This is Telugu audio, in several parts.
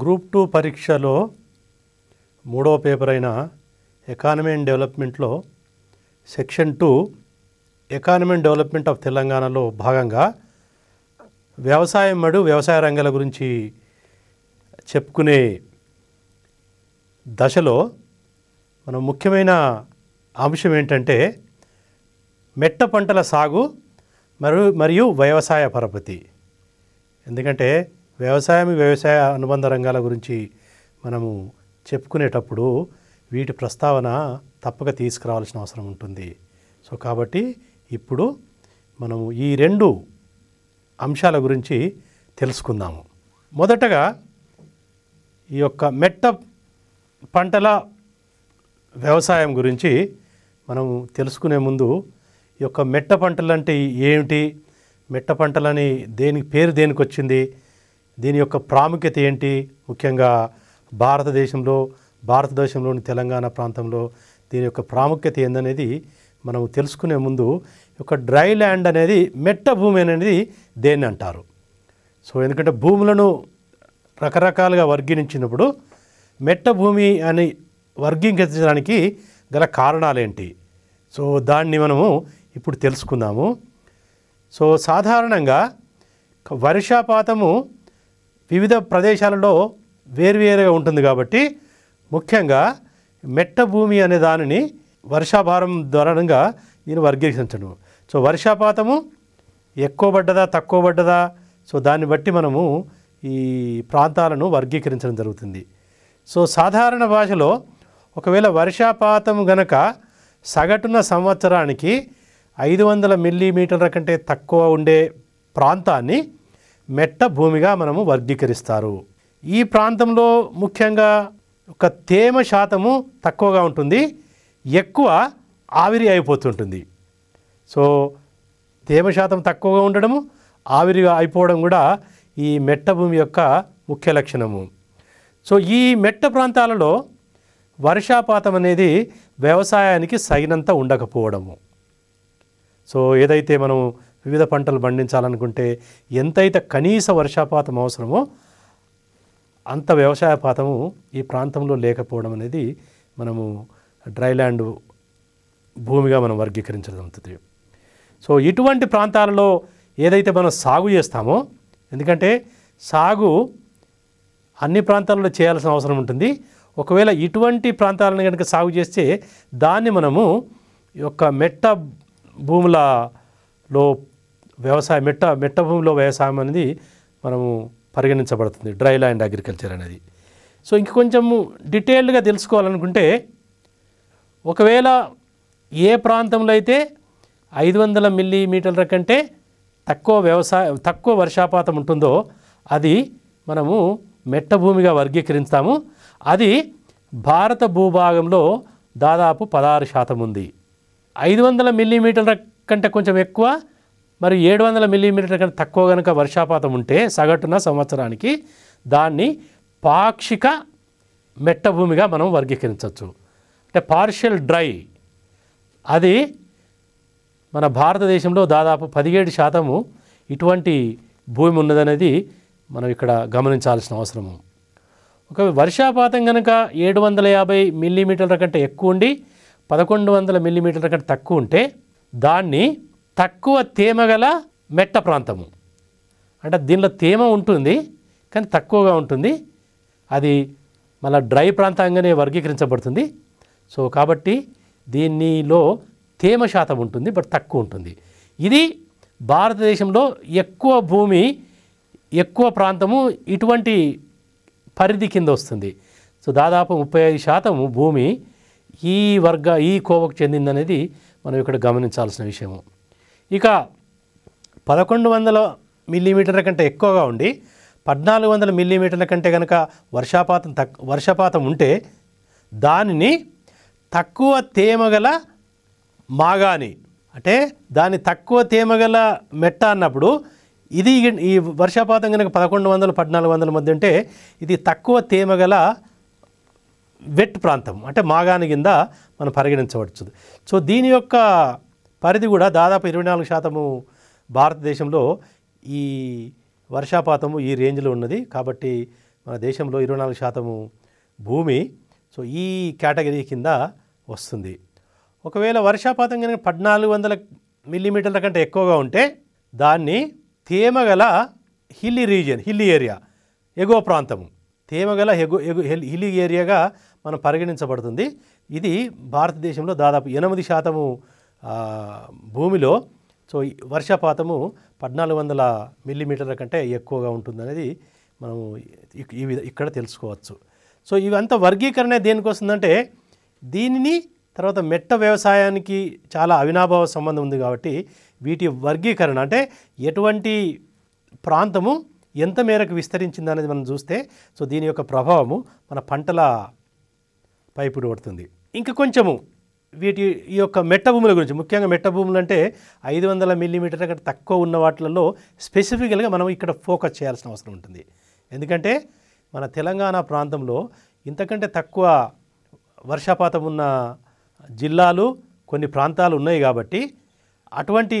గ్రూప్ టూ పరీక్షలో మూడవ పేపర్ అయిన ఎకానమీ అండ్ డెవలప్మెంట్లో section two economy and development of తెలంగాణలో భాగంగా వ్యవసాయం మడు వ్యవసాయ రంగాల గురించి చెప్పుకునే దశలో మన ముఖ్యమైన అంశం ఏంటంటే మెట్ట పంటల సాగు మరియు మరియు వ్యవసాయ పరపతి ఎందుకంటే వ్యవసాయం వ్యవసాయ అనుబంధ రంగాల గురించి మనము చెప్పుకునేటప్పుడు వీటి ప్రస్తావన తప్పక తీసుకురావాల్సిన అవసరం ఉంటుంది సో కాబట్టి ఇప్పుడు మనము ఈ రెండు అంశాల గురించి తెలుసుకుందాము మొదటగా ఈ యొక్క మెట్ట పంటల వ్యవసాయం గురించి మనం తెలుసుకునే ముందు ఈ యొక్క మెట్ట పంటలు అంటే ఏమిటి మెట్ట పంటలని దేనికి పేరు దేనికి వచ్చింది దీని యొక్క ప్రాముఖ్యత ఏంటి ముఖ్యంగా భారతదేశంలో భారతదేశంలోని తెలంగాణ ప్రాంతంలో దీని యొక్క ప్రాముఖ్యత ఏందనేది మనం తెలుసుకునే ముందు ఒక డ్రై ల్యాండ్ అనేది మెట్ట భూమి అనేది దేన్ని అంటారు సో ఎందుకంటే భూములను రకరకాలుగా వర్గీకరించినప్పుడు మెట్ట భూమి అని వర్గీకరించడానికి గల కారణాలేంటి సో దాన్ని మనము ఇప్పుడు తెలుసుకుందాము సో సాధారణంగా వర్షాపాతము వివిధ ప్రదేశాలలో వేరువేరుగా ఉంటుంది కాబట్టి ముఖ్యంగా మెట్ట భూమి అనే దానిని వర్షాభారం ద్వారా నేను వర్గీకరించను సో వర్షాపాతము ఎక్కువ పడ్డదా తక్కువ పడ్డదా సో దాన్ని బట్టి మనము ఈ ప్రాంతాలను వర్గీకరించడం జరుగుతుంది సో సాధారణ భాషలో ఒకవేళ వర్షపాతం గనక సగటున సంవత్సరానికి ఐదు వందల మిల్లీమీటర్ల కంటే తక్కువ ఉండే ప్రాంతాన్ని మెట్ట భూమిగా మనము వర్గీకరిస్తారు ఈ ప్రాంతంలో ముఖ్యంగా ఒక తేమ శాతము తక్కువగా ఉంటుంది ఎక్కువ ఆవిరి అయిపోతుంటుంది సో తేమ శాతం తక్కువగా ఉండడము ఆవిరి అయిపోవడం కూడా ఈ మెట్ట భూమి యొక్క ముఖ్య లక్షణము సో ఈ మెట్ట ప్రాంతాలలో వర్షాపాతం అనేది వ్యవసాయానికి సగినంత ఉండకపోవడము సో ఏదైతే మనం వివిధ పంటలు పండించాలనుకుంటే ఎంతైతే కనీస వర్షాపాతం అవసరమో అంత వ్యవసాయపాతము ఈ ప్రాంతంలో లేకపోవడం అనేది మనము డ్రైల్యాండ్ భూమిగా మనం వర్గీకరించడం అవుతుంది సో ఇటువంటి ప్రాంతాలలో ఏదైతే మనం సాగు చేస్తామో ఎందుకంటే సాగు అన్ని ప్రాంతాలలో చేయాల్సిన అవసరం ఉంటుంది ఒకవేళ ఇటువంటి ప్రాంతాలను కనుక సాగు చేస్తే దాన్ని మనము యొక్క మెట్ట భూములలో వ్యవసాయ మెట్ట మెట్ట భూమిలో వ్యవసాయం అనేది మనము పరిగణించబడుతుంది డ్రై ల్యాండ్ అగ్రికల్చర్ అనేది సో ఇంక కొంచెము డీటెయిల్డ్గా తెలుసుకోవాలనుకుంటే ఒకవేళ ఏ ప్రాంతంలో అయితే ఐదు వందల మిల్లీమీటర్ల కంటే తక్కువ వ్యవసాయ తక్కువ వర్షాపాతం ఉంటుందో అది మనము మెట్ట భూమిగా వర్గీకరిస్తాము అది భారత భూభాగంలో దాదాపు పదహారు శాతం ఉంది ఐదు వందల మిల్లీమీటర్ల కంటే కొంచెం ఎక్కువ మరి ఏడు వందల మిల్లీమీటర్ కంటే తక్కువ కనుక వర్షాపాతం ఉంటే సగటున సంవత్సరానికి దాన్ని పాక్షిక మెట్టభూమిగా మనం వర్గీకరించవచ్చు అంటే పార్షియల్ డ్రై అది మన భారతదేశంలో దాదాపు పదిహేడు శాతము ఇటువంటి భూమి ఉన్నదనేది మనం ఇక్కడ గమనించాల్సిన అవసరము ఒక వర్షాపాతం కనుక ఏడు వందల యాభై మిల్లీమీటర్ల కంటే ఎక్కువ ఉండి పదకొండు వందల మిల్లీమీటర్ల కంటే తక్కువ ఉంటే దాన్ని తక్కువ తేమ గల మెట్ట ప్రాంతము అంటే దీనిలో తేమ ఉంటుంది కానీ తక్కువగా ఉంటుంది అది మళ్ళీ డ్రై ప్రాంతంగానే వర్గీకరించబడుతుంది సో కాబట్టి దీనిలో తేమ శాతం ఉంటుంది బట్ తక్కువ ఉంటుంది ఇది భారతదేశంలో ఎక్కువ భూమి ఎక్కువ ప్రాంతము ఇటువంటి పరిధి కింద వస్తుంది సో దాదాపు ముప్పై ఐదు శాతము భూమి ఈ వర్గ ఈ కోవకు చెందిందనేది మనం ఇక్కడ గమనించాల్సిన విషయము ఇక పదకొండు వందల మిల్లీమీటర్ల కంటే ఎక్కువగా ఉండి పద్నాలుగు వందల మిల్లీమీటర్ల కంటే కనుక వర్షపాతం తక్ వర్షపాతం ఉంటే దానిని తక్కువ తేమగల మాగాని అంటే దాని తక్కువ తేమగల మెట్ట అన్నప్పుడు ఇది ఈ వర్షపాతం కనుక పదకొండు వందలు పద్నాలుగు వందల మధ్య ఉంటే ఇది తక్కువ తేమగల వెట్ ప్రాంతం అంటే మాగాని కింద మనం పరిగణించవచ్చు సో దీని యొక్క పరిధి కూడా దాదాపు ఇరవై నాలుగు శాతము భారతదేశంలో ఈ వర్షాపాతము ఈ రేంజ్లో ఉన్నది కాబట్టి మన దేశంలో ఇరవై నాలుగు శాతము భూమి సో ఈ కేటగిరీ కింద వస్తుంది ఒకవేళ వర్షాపాతం కనుక పద్నాలుగు వందల మిల్లీమీటర్ల కంటే ఎక్కువగా ఉంటే దాన్ని తేమగల హిల్లీ రీజియన్ హిల్లీ ఏరియా ఎగువ ప్రాంతము తేమగల ఎగు ఎగు హిల్లీ ఏరియాగా మనం పరిగణించబడుతుంది ఇది భారతదేశంలో దాదాపు ఎనిమిది శాతము భూమిలో సో వర్షపాతము పద్నాలుగు వందల మిల్లీమీటర్ల కంటే ఎక్కువగా ఉంటుందనేది మనము ఈ విధ ఇక్కడ తెలుసుకోవచ్చు సో ఇవంతా వర్గీకరణ దేనికి వస్తుందంటే దీనిని తర్వాత మెట్ట వ్యవసాయానికి చాలా అవినాభావ సంబంధం ఉంది కాబట్టి వీటి వర్గీకరణ అంటే ఎటువంటి ప్రాంతము ఎంత మేరకు విస్తరించింది అనేది మనం చూస్తే సో దీని యొక్క ప్రభావము మన పంటల పైపుడు పడుతుంది ఇంకా కొంచెము వీటి ఈ యొక్క మెట్ట భూముల గురించి ముఖ్యంగా మెట్ట భూములు అంటే ఐదు వందల మిల్లీమీటర్ అక్కడ తక్కువ ఉన్న వాటిలలో స్పెసిఫికల్గా మనం ఇక్కడ ఫోకస్ చేయాల్సిన అవసరం ఉంటుంది ఎందుకంటే మన తెలంగాణ ప్రాంతంలో ఇంతకంటే తక్కువ వర్షపాతం ఉన్న జిల్లాలు కొన్ని ప్రాంతాలు ఉన్నాయి కాబట్టి అటువంటి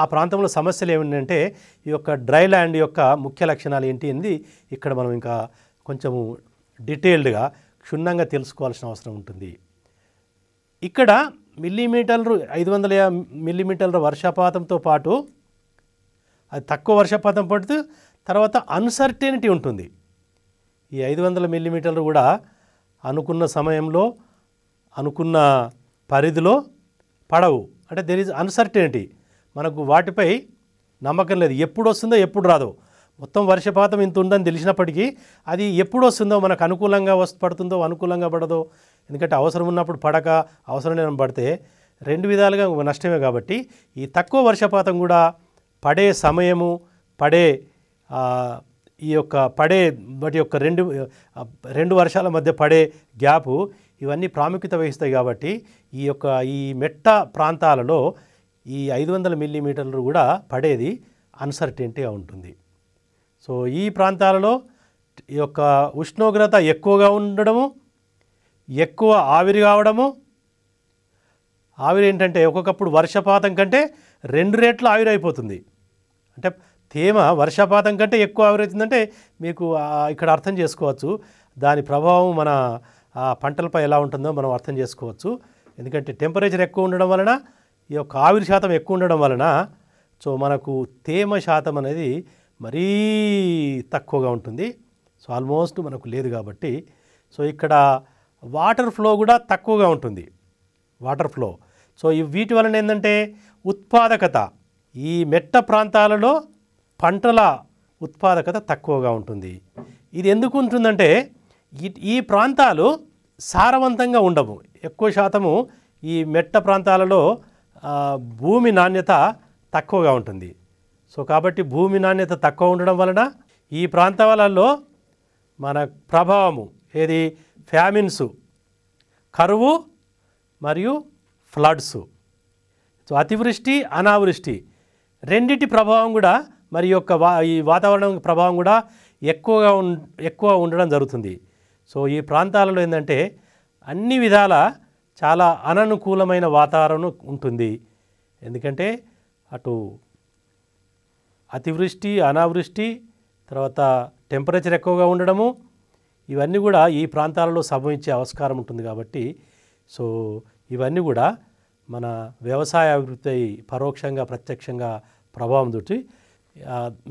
ఆ ప్రాంతంలో సమస్యలు ఏమిటంటే ఈ యొక్క డ్రై ల్యాండ్ యొక్క ముఖ్య లక్షణాలు ఏంటి అనేది ఇక్కడ మనం ఇంకా కొంచెము డీటెయిల్డ్గా క్షుణ్ణంగా తెలుసుకోవాల్సిన అవసరం ఉంటుంది ఇక్కడ మిల్లీమీటర్లు ఐదు వందల మిల్లీమీటర్ల వర్షపాతంతో పాటు అది తక్కువ వర్షపాతం పడుతూ తర్వాత అన్సర్టెనిటీ ఉంటుంది ఈ ఐదు వందల మిల్లీమీటర్లు కూడా అనుకున్న సమయంలో అనుకున్న పరిధిలో పడవు అంటే దెర్ ఈజ్ అన్సర్టెనిటీ మనకు వాటిపై నమ్మకం లేదు ఎప్పుడు వస్తుందో ఎప్పుడు రాదో మొత్తం వర్షపాతం ఇంత ఉందని తెలిసినప్పటికీ అది ఎప్పుడు వస్తుందో మనకు అనుకూలంగా వస్తు పడుతుందో అనుకూలంగా పడదో ఎందుకంటే అవసరం ఉన్నప్పుడు పడక అవసరం లేని పడితే రెండు విధాలుగా నష్టమే కాబట్టి ఈ తక్కువ వర్షపాతం కూడా పడే సమయము పడే ఈ యొక్క పడే వాటి యొక్క రెండు రెండు వర్షాల మధ్య పడే గ్యాపు ఇవన్నీ ప్రాముఖ్యత వహిస్తాయి కాబట్టి ఈ యొక్క ఈ మెట్ట ప్రాంతాలలో ఈ ఐదు వందల మిల్లీమీటర్లు కూడా పడేది అన్సర్టెంటీగా ఉంటుంది సో ఈ ప్రాంతాలలో ఈ యొక్క ఉష్ణోగ్రత ఎక్కువగా ఉండడము ఎక్కువ ఆవిరి కావడము ఆవిరి ఏంటంటే ఒక్కొక్కప్పుడు వర్షపాతం కంటే రెండు రేట్లు ఆవిరి అయిపోతుంది అంటే తేమ వర్షపాతం కంటే ఎక్కువ ఆవిరి అవుతుందంటే మీకు ఇక్కడ అర్థం చేసుకోవచ్చు దాని ప్రభావం మన పంటలపై ఎలా ఉంటుందో మనం అర్థం చేసుకోవచ్చు ఎందుకంటే టెంపరేచర్ ఎక్కువ ఉండడం వలన ఈ యొక్క ఆవిరి శాతం ఎక్కువ ఉండడం వలన సో మనకు తేమ శాతం అనేది మరీ తక్కువగా ఉంటుంది సో ఆల్మోస్ట్ మనకు లేదు కాబట్టి సో ఇక్కడ వాటర్ ఫ్లో కూడా తక్కువగా ఉంటుంది వాటర్ ఫ్లో సో వీటి వలన ఏంటంటే ఉత్పాదకత ఈ మెట్ట ప్రాంతాలలో పంటల ఉత్పాదకత తక్కువగా ఉంటుంది ఇది ఎందుకు ఉంటుందంటే ఈ ప్రాంతాలు సారవంతంగా ఉండవు ఎక్కువ శాతము ఈ మెట్ట ప్రాంతాలలో భూమి నాణ్యత తక్కువగా ఉంటుంది సో కాబట్టి భూమి నాణ్యత తక్కువ ఉండడం వలన ఈ ప్రాంతాలలో మన ప్రభావము ఏది ఫ్యామిన్స్ కరువు మరియు ఫ్లడ్స్ సో అతివృష్టి అనావృష్టి రెండిటి ప్రభావం కూడా మరి యొక్క వా ఈ వాతావరణం ప్రభావం కూడా ఎక్కువగా ఉం ఎక్కువ ఉండడం జరుగుతుంది సో ఈ ప్రాంతాలలో ఏంటంటే అన్ని విధాల చాలా అననుకూలమైన వాతావరణం ఉంటుంది ఎందుకంటే అటు అతివృష్టి అనావృష్టి తర్వాత టెంపరేచర్ ఎక్కువగా ఉండడము ఇవన్నీ కూడా ఈ ప్రాంతాలలో సంభవించే ఆస్కారం ఉంటుంది కాబట్టి సో ఇవన్నీ కూడా మన వ్యవసాయ అభివృద్ధి పరోక్షంగా ప్రత్యక్షంగా ప్రభావం తోటి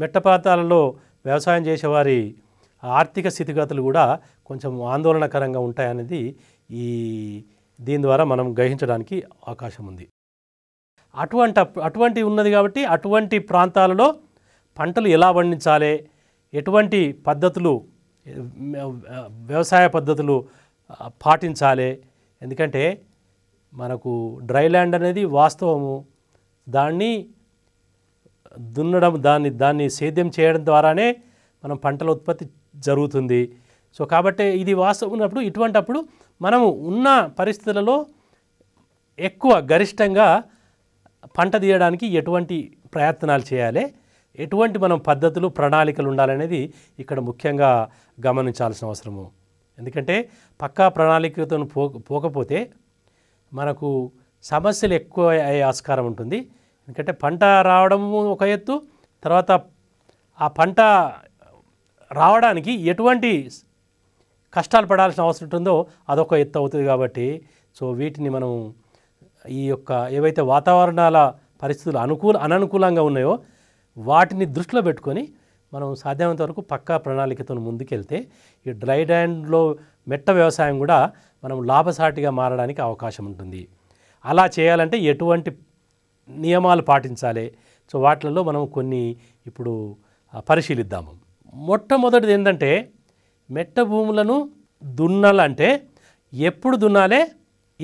మెట్ట ప్రాంతాలలో వ్యవసాయం చేసేవారి ఆర్థిక స్థితిగతులు కూడా కొంచెం ఆందోళనకరంగా ఉంటాయనేది ఈ దీని ద్వారా మనం గ్రహించడానికి అవకాశం ఉంది అటువంటి అటువంటి ఉన్నది కాబట్టి అటువంటి ప్రాంతాలలో పంటలు ఎలా పండించాలి ఎటువంటి పద్ధతులు వ్యవసాయ పద్ధతులు పాటించాలి ఎందుకంటే మనకు డ్రై ల్యాండ్ అనేది వాస్తవము దాన్ని దున్నడం దాన్ని దాన్ని సేద్యం చేయడం ద్వారానే మనం పంటల ఉత్పత్తి జరుగుతుంది సో కాబట్టి ఇది వాస్తవం ఉన్నప్పుడు ఇటువంటప్పుడు మనము ఉన్న పరిస్థితులలో ఎక్కువ గరిష్టంగా పంట తీయడానికి ఎటువంటి ప్రయత్నాలు చేయాలి ఎటువంటి మనం పద్ధతులు ప్రణాళికలు ఉండాలనేది ఇక్కడ ముఖ్యంగా గమనించాల్సిన అవసరము ఎందుకంటే పక్కా ప్రణాళికతో పో పోకపోతే మనకు సమస్యలు ఎక్కువ అయ్యే ఆస్కారం ఉంటుంది ఎందుకంటే పంట రావడము ఒక ఎత్తు తర్వాత ఆ పంట రావడానికి ఎటువంటి కష్టాలు పడాల్సిన అవసరం ఉంటుందో అదొక ఎత్తు అవుతుంది కాబట్టి సో వీటిని మనం ఈ యొక్క ఏవైతే వాతావరణాల పరిస్థితులు అనుకూల అననుకూలంగా ఉన్నాయో వాటిని దృష్టిలో పెట్టుకొని మనం సాధ్యమైనంత వరకు పక్కా ప్రణాళికతో ముందుకెళ్తే ఈ డ్రై ల్యాండ్లో మెట్ట వ్యవసాయం కూడా మనం లాభసాటిగా మారడానికి అవకాశం ఉంటుంది అలా చేయాలంటే ఎటువంటి నియమాలు పాటించాలి సో వాటిలలో మనం కొన్ని ఇప్పుడు పరిశీలిద్దాము మొట్టమొదటిది ఏంటంటే మెట్ట భూములను దున్నాలంటే ఎప్పుడు దున్నాలే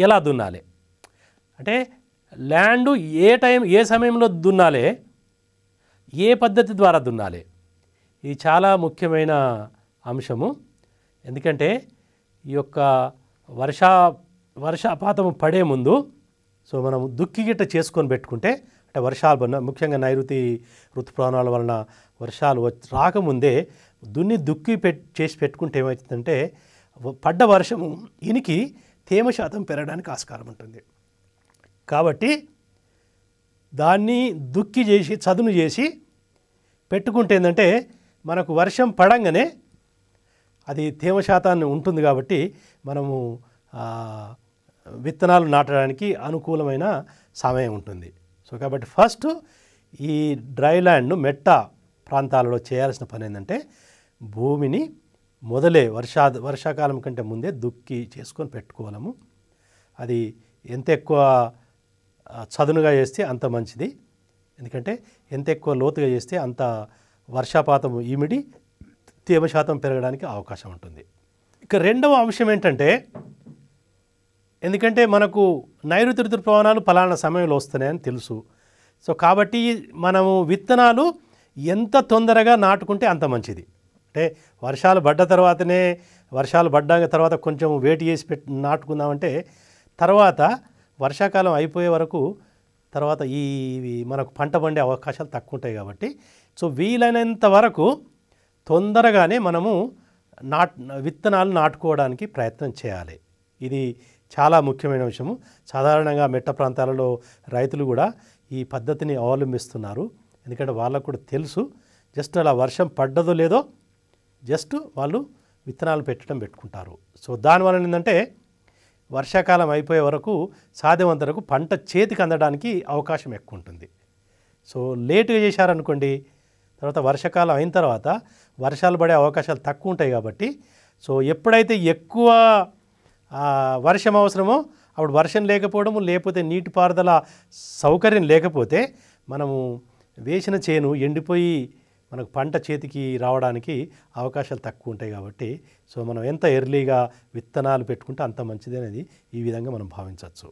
ఎలా దున్నాలి అంటే ల్యాండు ఏ టైం ఏ సమయంలో దున్నాలే ఏ పద్ధతి ద్వారా దున్నాలి ఇది చాలా ముఖ్యమైన అంశము ఎందుకంటే ఈ యొక్క వర్షా వర్షాపాతము పడే ముందు సో మనం దుక్కి గిట్ట చేసుకొని పెట్టుకుంటే అంటే వర్షాలు ముఖ్యంగా నైరుతి ఋతుప్రాణాల వలన వర్షాలు రాకముందే దున్ని దుక్కి పెట్ చేసి పెట్టుకుంటే ఏమవుతుందంటే పడ్డ వర్షము ఇనికి తేమ శాతం పెరగడానికి ఆస్కారం ఉంటుంది కాబట్టి దాన్ని దుక్కి చేసి చదును చేసి పెట్టుకుంటే ఏంటంటే మనకు వర్షం పడంగానే అది తేమ శాతాన్ని ఉంటుంది కాబట్టి మనము విత్తనాలు నాటడానికి అనుకూలమైన సమయం ఉంటుంది సో కాబట్టి ఫస్ట్ ఈ డ్రై ల్యాండ్ను మెట్ట ప్రాంతాలలో చేయాల్సిన పని ఏంటంటే భూమిని మొదలే వర్షా వర్షాకాలం కంటే ముందే దుక్కి చేసుకొని పెట్టుకోవాలము అది ఎంత ఎక్కువ చదునుగా చేస్తే అంత మంచిది ఎందుకంటే ఎంత ఎక్కువ లోతుగా చేస్తే అంత వర్షపాతం ఈమిడి తేమ శాతం పెరగడానికి అవకాశం ఉంటుంది ఇక రెండవ అంశం ఏంటంటే ఎందుకంటే మనకు నైరుతి ఋతుపవనాలు ఫలానా సమయంలో వస్తున్నాయని తెలుసు సో కాబట్టి మనము విత్తనాలు ఎంత తొందరగా నాటుకుంటే అంత మంచిది అంటే వర్షాలు పడ్డ తర్వాతనే వర్షాలు పడ్డాక తర్వాత కొంచెం వేటి చేసి పెట్టి నాటుకుందామంటే తర్వాత వర్షాకాలం అయిపోయే వరకు తర్వాత ఈ మనకు పంట పండే అవకాశాలు తక్కువ ఉంటాయి కాబట్టి సో వీలైనంత వరకు తొందరగానే మనము నాట్ విత్తనాలు నాటుకోవడానికి ప్రయత్నం చేయాలి ఇది చాలా ముఖ్యమైన విషయము సాధారణంగా మెట్ట ప్రాంతాలలో రైతులు కూడా ఈ పద్ధతిని అవలంబిస్తున్నారు ఎందుకంటే వాళ్ళకు కూడా తెలుసు జస్ట్ అలా వర్షం పడ్డదో లేదో జస్ట్ వాళ్ళు విత్తనాలు పెట్టడం పెట్టుకుంటారు సో దానివల్ల ఏంటంటే వర్షాకాలం అయిపోయే వరకు సాధ్యమంతరకు పంట చేతికి అందడానికి అవకాశం ఎక్కువ ఉంటుంది సో లేటుగా చేశారనుకోండి తర్వాత వర్షాకాలం అయిన తర్వాత వర్షాలు పడే అవకాశాలు తక్కువ ఉంటాయి కాబట్టి సో ఎప్పుడైతే ఎక్కువ వర్షం అవసరమో అప్పుడు వర్షం లేకపోవడము లేకపోతే నీటిపారుదల సౌకర్యం లేకపోతే మనము వేసిన చేను ఎండిపోయి మనకు పంట చేతికి రావడానికి అవకాశాలు తక్కువ ఉంటాయి కాబట్టి సో మనం ఎంత ఎర్లీగా విత్తనాలు పెట్టుకుంటే అంత మంచిది అనేది ఈ విధంగా మనం భావించవచ్చు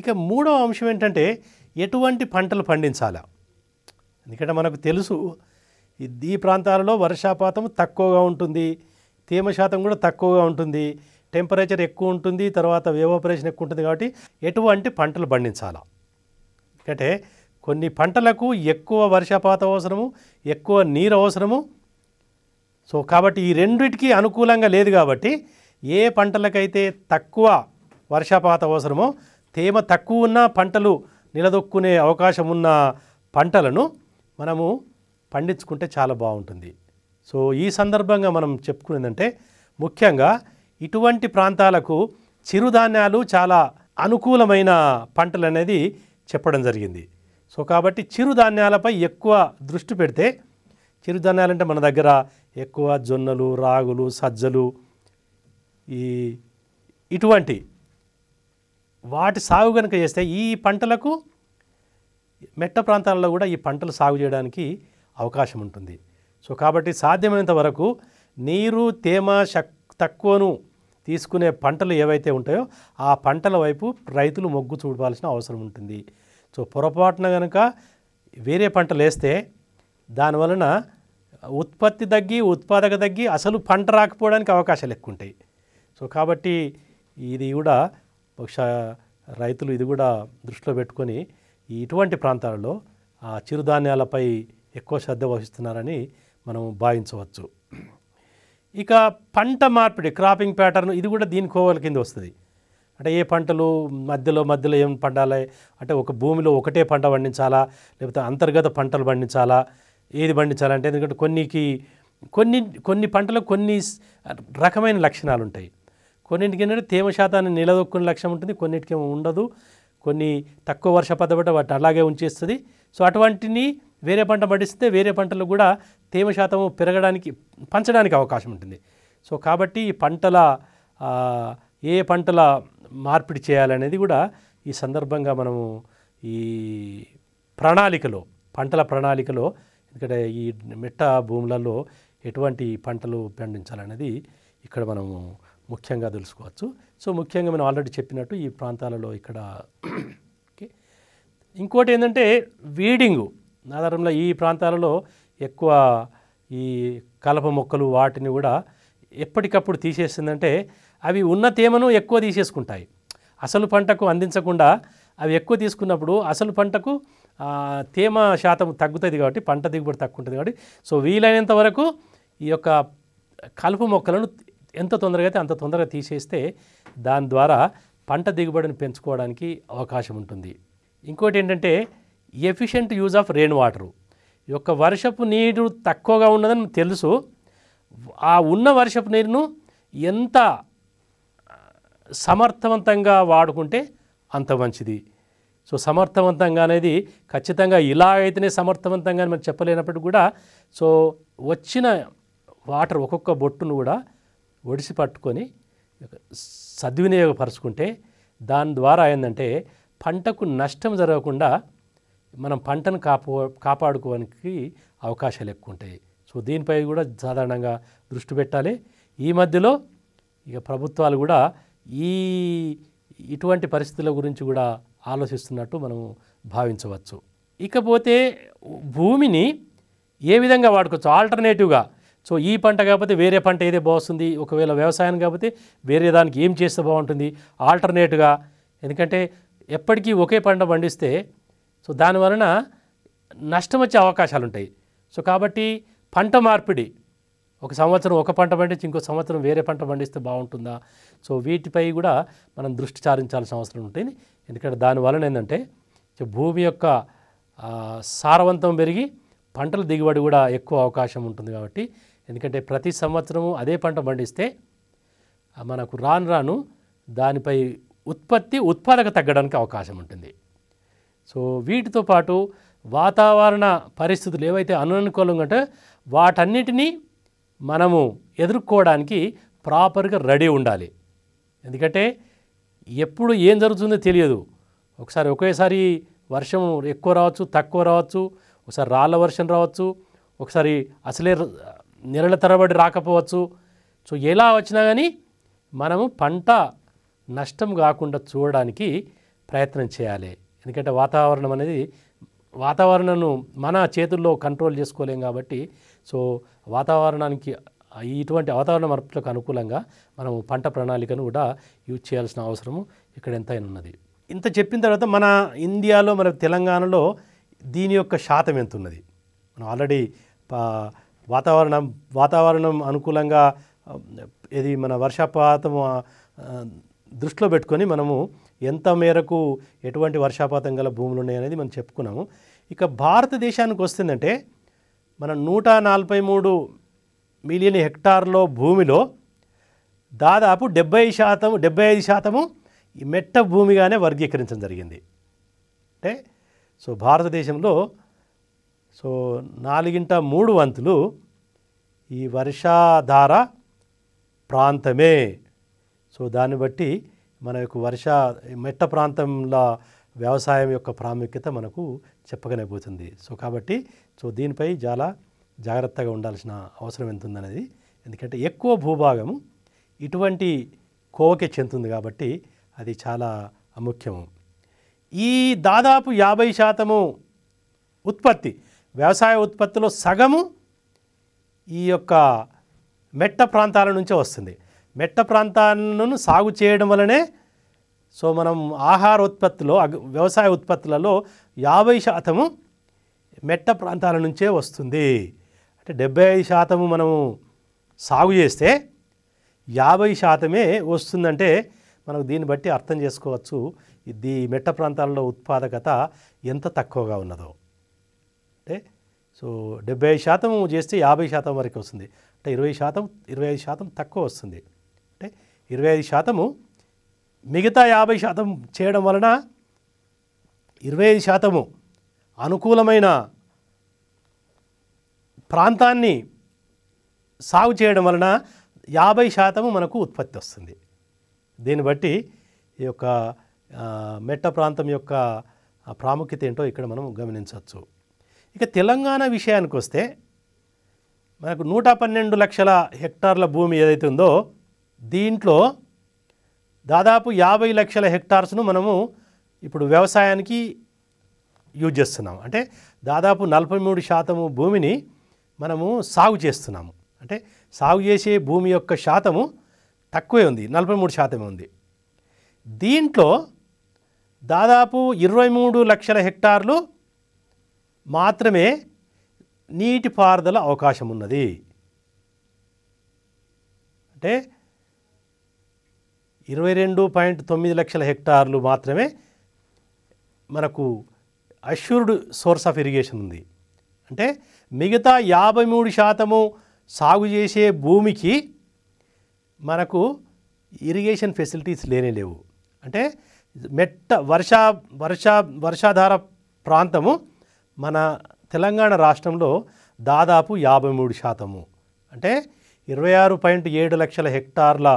ఇక మూడవ అంశం ఏంటంటే ఎటువంటి పంటలు పండించాలా ఎందుకంటే మనకు తెలుసు ఈ ప్రాంతాలలో వర్షాపాతం తక్కువగా ఉంటుంది తేమ శాతం కూడా తక్కువగా ఉంటుంది టెంపరేచర్ ఎక్కువ ఉంటుంది తర్వాత వేవోపరేషన్ ఎక్కువ ఉంటుంది కాబట్టి ఎటువంటి పంటలు పండించాలా ఎందుకంటే కొన్ని పంటలకు ఎక్కువ వర్షపాతం అవసరము ఎక్కువ నీరు అవసరము సో కాబట్టి ఈ రెండిటికి అనుకూలంగా లేదు కాబట్టి ఏ పంటలకైతే తక్కువ వర్షపాతం అవసరమో తేమ తక్కువ ఉన్న పంటలు నిలదొక్కునే అవకాశం ఉన్న పంటలను మనము పండించుకుంటే చాలా బాగుంటుంది సో ఈ సందర్భంగా మనం చెప్పుకునేదంటే ముఖ్యంగా ఇటువంటి ప్రాంతాలకు చిరుధాన్యాలు చాలా అనుకూలమైన పంటలు అనేది చెప్పడం జరిగింది సో కాబట్టి చిరుధాన్యాలపై ఎక్కువ దృష్టి పెడితే చిరుధాన్యాలంటే మన దగ్గర ఎక్కువ జొన్నలు రాగులు సజ్జలు ఈ ఇటువంటి వాటి సాగు కనుక చేస్తే ఈ పంటలకు మెట్ట ప్రాంతాలలో కూడా ఈ పంటలు సాగు చేయడానికి అవకాశం ఉంటుంది సో కాబట్టి సాధ్యమైనంత వరకు నీరు తేమ శక్ తక్కువను తీసుకునే పంటలు ఏవైతే ఉంటాయో ఆ పంటల వైపు రైతులు మొగ్గు చూడవలసిన అవసరం ఉంటుంది సో పొరపాటున కనుక వేరే పంటలు వేస్తే దానివలన ఉత్పత్తి తగ్గి ఉత్పాదక తగ్గి అసలు పంట రాకపోవడానికి అవకాశాలు ఎక్కువ ఉంటాయి సో కాబట్టి ఇది కూడా బహుశా రైతులు ఇది కూడా దృష్టిలో పెట్టుకొని ఇటువంటి ప్రాంతాలలో ఆ చిరుధాన్యాలపై ఎక్కువ శ్రద్ధ వహిస్తున్నారని మనం భావించవచ్చు ఇక పంట మార్పిడి క్రాపింగ్ ప్యాటర్న్ ఇది కూడా దీని కోవల కింద వస్తుంది అంటే ఏ పంటలు మధ్యలో మధ్యలో ఏం పండాలి అంటే ఒక భూమిలో ఒకటే పంట పండించాలా లేకపోతే అంతర్గత పంటలు పండించాలా ఏది పండించాలంటే ఎందుకంటే కొన్నికి కొన్ని కొన్ని పంటలకు కొన్ని రకమైన లక్షణాలు ఉంటాయి కొన్నింటికి ఏంటంటే తేమ శాతాన్ని నిలదొక్కునే లక్ష్యం ఉంటుంది కొన్నిటికి ఉండదు కొన్ని తక్కువ వర్షపాత పడ్డ వాటి అలాగే ఉంచేస్తుంది సో అటువంటిని వేరే పంట పండిస్తే వేరే పంటలు కూడా తేమ శాతం పెరగడానికి పంచడానికి అవకాశం ఉంటుంది సో కాబట్టి పంటల ఏ పంటల మార్పిడి చేయాలనేది కూడా ఈ సందర్భంగా మనము ఈ ప్రణాళికలో పంటల ప్రణాళికలో ఎందుకంటే ఈ మిట్ట భూములలో ఎటువంటి పంటలు పండించాలనేది ఇక్కడ మనము ముఖ్యంగా తెలుసుకోవచ్చు సో ముఖ్యంగా మనం ఆల్రెడీ చెప్పినట్టు ఈ ప్రాంతాలలో ఇక్కడ ఇంకోటి ఏంటంటే వీడింగు ఆధారంలో ఈ ప్రాంతాలలో ఎక్కువ ఈ కలప మొక్కలు వాటిని కూడా ఎప్పటికప్పుడు తీసేసిందంటే అవి ఉన్న తేమను ఎక్కువ తీసేసుకుంటాయి అసలు పంటకు అందించకుండా అవి ఎక్కువ తీసుకున్నప్పుడు అసలు పంటకు తేమ శాతం తగ్గుతుంది కాబట్టి పంట దిగుబడి తక్కువ ఉంటుంది కాబట్టి సో వీలైనంత వరకు ఈ యొక్క కలుపు మొక్కలను ఎంత తొందరగా అయితే అంత తొందరగా తీసేస్తే దాని ద్వారా పంట దిగుబడిని పెంచుకోవడానికి అవకాశం ఉంటుంది ఇంకోటి ఏంటంటే efficient use of rain water ఈ యొక్క వర్షపు నీరు తక్కువగా ఉన్నదని తెలుసు ఆ ఉన్న వర్షపు నీరును ఎంత సమర్థవంతంగా వాడుకుంటే అంత మంచిది సో సమర్థవంతంగా అనేది ఖచ్చితంగా ఇలా అయితేనే సమర్థవంతంగా మనం చెప్పలేనప్పటికీ కూడా సో వచ్చిన వాటర్ ఒక్కొక్క బొట్టును కూడా ఒడిసి పట్టుకొని సద్వినియోగపరుచుకుంటే దాని ద్వారా ఏంటంటే పంటకు నష్టం జరగకుండా మనం పంటను కాపు కాపాడుకోవడానికి అవకాశాలు ఎక్కువ ఉంటాయి సో దీనిపై కూడా సాధారణంగా దృష్టి పెట్టాలి ఈ మధ్యలో ఇక ప్రభుత్వాలు కూడా ఈ ఇటువంటి పరిస్థితుల గురించి కూడా ఆలోచిస్తున్నట్టు మనము భావించవచ్చు ఇకపోతే భూమిని ఏ విధంగా వాడుకోవచ్చు ఆల్టర్నేటివ్గా సో ఈ పంట కాకపోతే వేరే పంట ఏదే బాగుస్తుంది ఒకవేళ వ్యవసాయం కాకపోతే వేరే దానికి ఏం చేస్తే బాగుంటుంది ఆల్టర్నేట్గా ఎందుకంటే ఎప్పటికీ ఒకే పంట పండిస్తే సో దాని వలన నష్టం వచ్చే అవకాశాలు ఉంటాయి సో కాబట్టి పంట మార్పిడి ఒక సంవత్సరం ఒక పంట పండించి ఇంకో సంవత్సరం వేరే పంట పండిస్తే బాగుంటుందా సో వీటిపై కూడా మనం దృష్టి చారించాల్సిన అవసరం ఉంటుంది ఎందుకంటే దానివలన ఏంటంటే భూమి యొక్క సారవంతం పెరిగి పంటల దిగుబడి కూడా ఎక్కువ అవకాశం ఉంటుంది కాబట్టి ఎందుకంటే ప్రతి సంవత్సరము అదే పంట పండిస్తే మనకు రాను రాను దానిపై ఉత్పత్తి ఉత్పాదక తగ్గడానికి అవకాశం ఉంటుంది సో వీటితో పాటు వాతావరణ పరిస్థితులు ఏవైతే అననుకూలంగా అంటే వాటన్నిటినీ మనము ఎదుర్కోవడానికి ప్రాపర్గా రెడీ ఉండాలి ఎందుకంటే ఎప్పుడు ఏం జరుగుతుందో తెలియదు ఒకసారి ఒకేసారి వర్షం ఎక్కువ రావచ్చు తక్కువ రావచ్చు ఒకసారి రాళ్ళ వర్షం రావచ్చు ఒకసారి అసలే నెలల తరబడి రాకపోవచ్చు సో ఎలా వచ్చినా కానీ మనము పంట నష్టం కాకుండా చూడడానికి ప్రయత్నం చేయాలి ఎందుకంటే వాతావరణం అనేది వాతావరణను మన చేతుల్లో కంట్రోల్ చేసుకోలేం కాబట్టి సో వాతావరణానికి ఇటువంటి వాతావరణ మార్పులకు అనుకూలంగా మనం పంట ప్రణాళికను కూడా యూజ్ చేయాల్సిన అవసరము ఇక్కడ ఎంతైనా ఉన్నది ఇంత చెప్పిన తర్వాత మన ఇండియాలో మన తెలంగాణలో దీని యొక్క శాతం ఎంత ఉన్నది మనం ఆల్రెడీ వాతావరణం వాతావరణం అనుకూలంగా ఇది మన వర్షపాతం దృష్టిలో పెట్టుకొని మనము ఎంత మేరకు ఎటువంటి వర్షాపాతం గల భూములు ఉన్నాయనేది మనం చెప్పుకున్నాము ఇక భారతదేశానికి వస్తుందంటే మన నూట నలభై మూడు మిలియన్ హెక్టార్లో భూమిలో దాదాపు డెబ్బై శాతం డెబ్బై ఐదు శాతము ఈ మెట్ట భూమిగానే వర్గీకరించడం జరిగింది అంటే సో భారతదేశంలో సో నాలుగింట మూడు వంతులు ఈ వర్షాధార ప్రాంతమే సో దాన్ని బట్టి మన యొక్క వర్ష మెట్ట ప్రాంతంలో వ్యవసాయం యొక్క ప్రాముఖ్యత మనకు చెప్పగలిగిపోతుంది సో కాబట్టి సో దీనిపై చాలా జాగ్రత్తగా ఉండాల్సిన అవసరం ఎంత ఉందనేది ఎందుకంటే ఎక్కువ భూభాగం ఇటువంటి కోవకే చెందుతుంది కాబట్టి అది చాలా ముఖ్యము ఈ దాదాపు యాభై శాతము ఉత్పత్తి వ్యవసాయ ఉత్పత్తిలో సగము ఈ యొక్క మెట్ట ప్రాంతాల నుంచే వస్తుంది మెట్ట ప్రాంతాలను సాగు చేయడం వలనే సో మనం ఆహార ఉత్పత్తిలో వ్యవసాయ ఉత్పత్తులలో యాభై శాతము మెట్ట ప్రాంతాల నుంచే వస్తుంది అంటే డెబ్బై ఐదు శాతము మనము సాగు చేస్తే యాభై శాతమే వస్తుందంటే మనకు దీన్ని బట్టి అర్థం చేసుకోవచ్చు ఇది మెట్ట ప్రాంతాల్లో ఉత్పాదకత ఎంత తక్కువగా ఉన్నదో అంటే సో డెబ్బై శాతం చేస్తే యాభై శాతం వరకు వస్తుంది అంటే ఇరవై శాతం ఇరవై ఐదు శాతం తక్కువ వస్తుంది ఇరవై ఐదు శాతము మిగతా యాభై శాతం చేయడం వలన ఇరవై ఐదు శాతము అనుకూలమైన ప్రాంతాన్ని సాగు చేయడం వలన యాభై శాతము మనకు ఉత్పత్తి వస్తుంది దీన్ని బట్టి ఈ యొక్క మెట్ట ప్రాంతం యొక్క ప్రాముఖ్యత ఏంటో ఇక్కడ మనం గమనించవచ్చు ఇక తెలంగాణ విషయానికి వస్తే మనకు నూట పన్నెండు లక్షల హెక్టార్ల భూమి ఏదైతే ఉందో దీంట్లో దాదాపు యాభై లక్షల హెక్టార్స్ను మనము ఇప్పుడు వ్యవసాయానికి యూజ్ చేస్తున్నాం అంటే దాదాపు నలభై మూడు శాతము భూమిని మనము సాగు చేస్తున్నాము అంటే సాగు చేసే భూమి యొక్క శాతము తక్కువే ఉంది నలభై మూడు శాతమే ఉంది దీంట్లో దాదాపు ఇరవై మూడు లక్షల హెక్టార్లు మాత్రమే నీటిపారుదల అవకాశం ఉన్నది అంటే ఇరవై రెండు పాయింట్ తొమ్మిది లక్షల హెక్టార్లు మాత్రమే మనకు అష్యూర్డ్ సోర్స్ ఆఫ్ ఇరిగేషన్ ఉంది అంటే మిగతా యాభై మూడు శాతము సాగు చేసే భూమికి మనకు ఇరిగేషన్ ఫెసిలిటీస్ లేనే లేవు అంటే మెట్ట వర్ష వర్ష వర్షాధార ప్రాంతము మన తెలంగాణ రాష్ట్రంలో దాదాపు యాభై మూడు శాతము అంటే ఇరవై ఆరు పాయింట్ ఏడు లక్షల హెక్టార్ల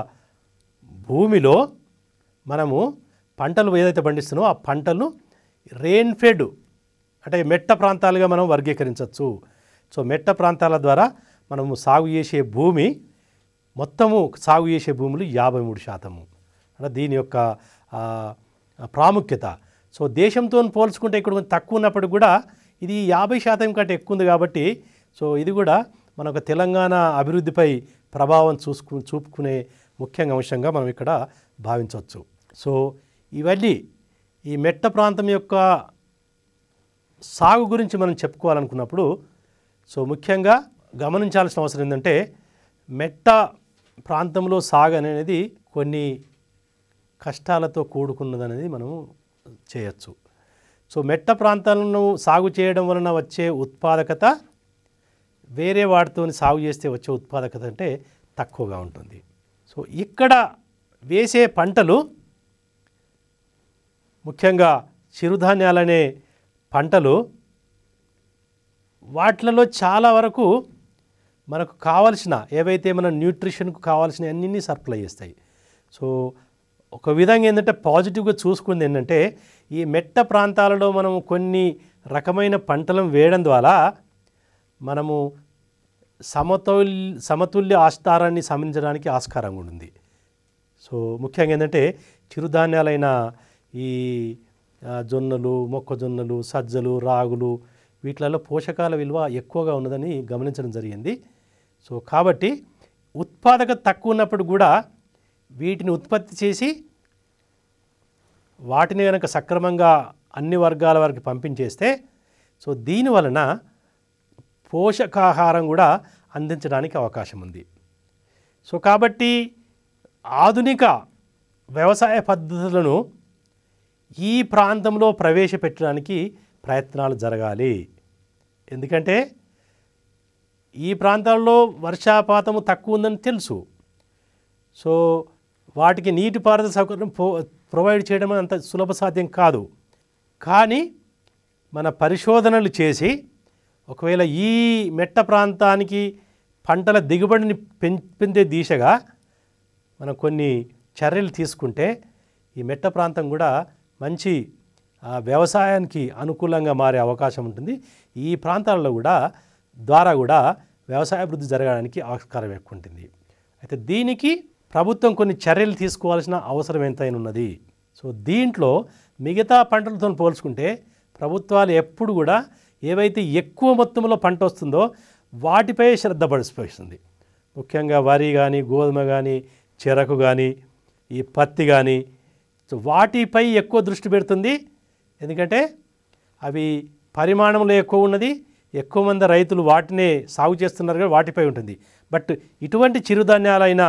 భూమిలో మనము పంటలు ఏదైతే పండిస్తున్నో ఆ పంటలు రెయిన్ఫెడ్ అంటే మెట్ట ప్రాంతాలుగా మనం వర్గీకరించవచ్చు సో మెట్ట ప్రాంతాల ద్వారా మనము సాగు చేసే భూమి మొత్తము సాగు చేసే భూములు యాభై మూడు శాతము అంటే దీని యొక్క ప్రాముఖ్యత సో దేశంతో పోల్చుకుంటే ఇక్కడ కొంచెం తక్కువ ఉన్నప్పటికి కూడా ఇది యాభై శాతం కంటే ఎక్కువ ఉంది కాబట్టి సో ఇది కూడా మన తెలంగాణ అభివృద్ధిపై ప్రభావం చూసుకు చూపుకునే ముఖ్యంగా అంశంగా మనం ఇక్కడ భావించవచ్చు సో ఇవన్నీ ఈ మెట్ట ప్రాంతం యొక్క సాగు గురించి మనం చెప్పుకోవాలనుకున్నప్పుడు సో ముఖ్యంగా గమనించాల్సిన అవసరం ఏంటంటే మెట్ట ప్రాంతంలో సాగు అనేది కొన్ని కష్టాలతో కూడుకున్నదనేది మనం చేయొచ్చు సో మెట్ట ప్రాంతాలను సాగు చేయడం వలన వచ్చే ఉత్పాదకత వేరే వాటితో సాగు చేస్తే వచ్చే ఉత్పాదకత అంటే తక్కువగా ఉంటుంది సో ఇక్కడ వేసే పంటలు ముఖ్యంగా చిరుధాన్యాలనే పంటలు వాటిలలో చాలా వరకు మనకు కావాల్సిన ఏవైతే మన న్యూట్రిషన్కు కావాల్సిన అన్నీ సప్లై చేస్తాయి సో ఒక విధంగా ఏంటంటే పాజిటివ్గా చూసుకుంది ఏంటంటే ఈ మెట్ట ప్రాంతాలలో మనము కొన్ని రకమైన పంటలను వేయడం ద్వారా మనము సమతౌల్ సమతుల్య ఆస్కారాన్ని సాధించడానికి ఆస్కారంగా ఉంటుంది సో ముఖ్యంగా ఏంటంటే చిరుధాన్యాలైన ఈ జొన్నలు మొక్కజొన్నలు సజ్జలు రాగులు వీటిలలో పోషకాల విలువ ఎక్కువగా ఉన్నదని గమనించడం జరిగింది సో కాబట్టి ఉత్పాదక తక్కువ ఉన్నప్పుడు కూడా వీటిని ఉత్పత్తి చేసి వాటిని కనుక సక్రమంగా అన్ని వర్గాల వరకు పంపించేస్తే సో దీనివలన పోషకాహారం కూడా అందించడానికి అవకాశం ఉంది సో కాబట్టి ఆధునిక వ్యవసాయ పద్ధతులను ఈ ప్రాంతంలో ప్రవేశపెట్టడానికి ప్రయత్నాలు జరగాలి ఎందుకంటే ఈ ప్రాంతాల్లో వర్షాపాతము తక్కువ ఉందని తెలుసు సో వాటికి నీటిపారుదల సౌకర్యం ప్రొవైడ్ చేయడం అంత సులభ సాధ్యం కాదు కానీ మన పరిశోధనలు చేసి ఒకవేళ ఈ మెట్ట ప్రాంతానికి పంటల దిగుబడిని పెంచే దిశగా మనం కొన్ని చర్యలు తీసుకుంటే ఈ మెట్ట ప్రాంతం కూడా మంచి వ్యవసాయానికి అనుకూలంగా మారే అవకాశం ఉంటుంది ఈ ప్రాంతాలలో కూడా ద్వారా కూడా వ్యవసాయ అభివృద్ధి జరగడానికి ఆస్కారం ఎక్కువ ఉంటుంది అయితే దీనికి ప్రభుత్వం కొన్ని చర్యలు తీసుకోవాల్సిన అవసరం ఎంతైనా ఉన్నది సో దీంట్లో మిగతా పంటలతో పోల్చుకుంటే ప్రభుత్వాలు ఎప్పుడు కూడా ఏవైతే ఎక్కువ మొత్తంలో పంట వస్తుందో వాటిపై శ్రద్ధ పడిపోతుంది ముఖ్యంగా వరి కానీ గోధుమ కానీ చెరకు కానీ ఈ పత్తి కానీ సో వాటిపై ఎక్కువ దృష్టి పెడుతుంది ఎందుకంటే అవి పరిమాణంలో ఎక్కువ ఉన్నది ఎక్కువ మంది రైతులు వాటినే సాగు చేస్తున్నారు కానీ వాటిపై ఉంటుంది బట్ ఇటువంటి చిరుధాన్యాలైనా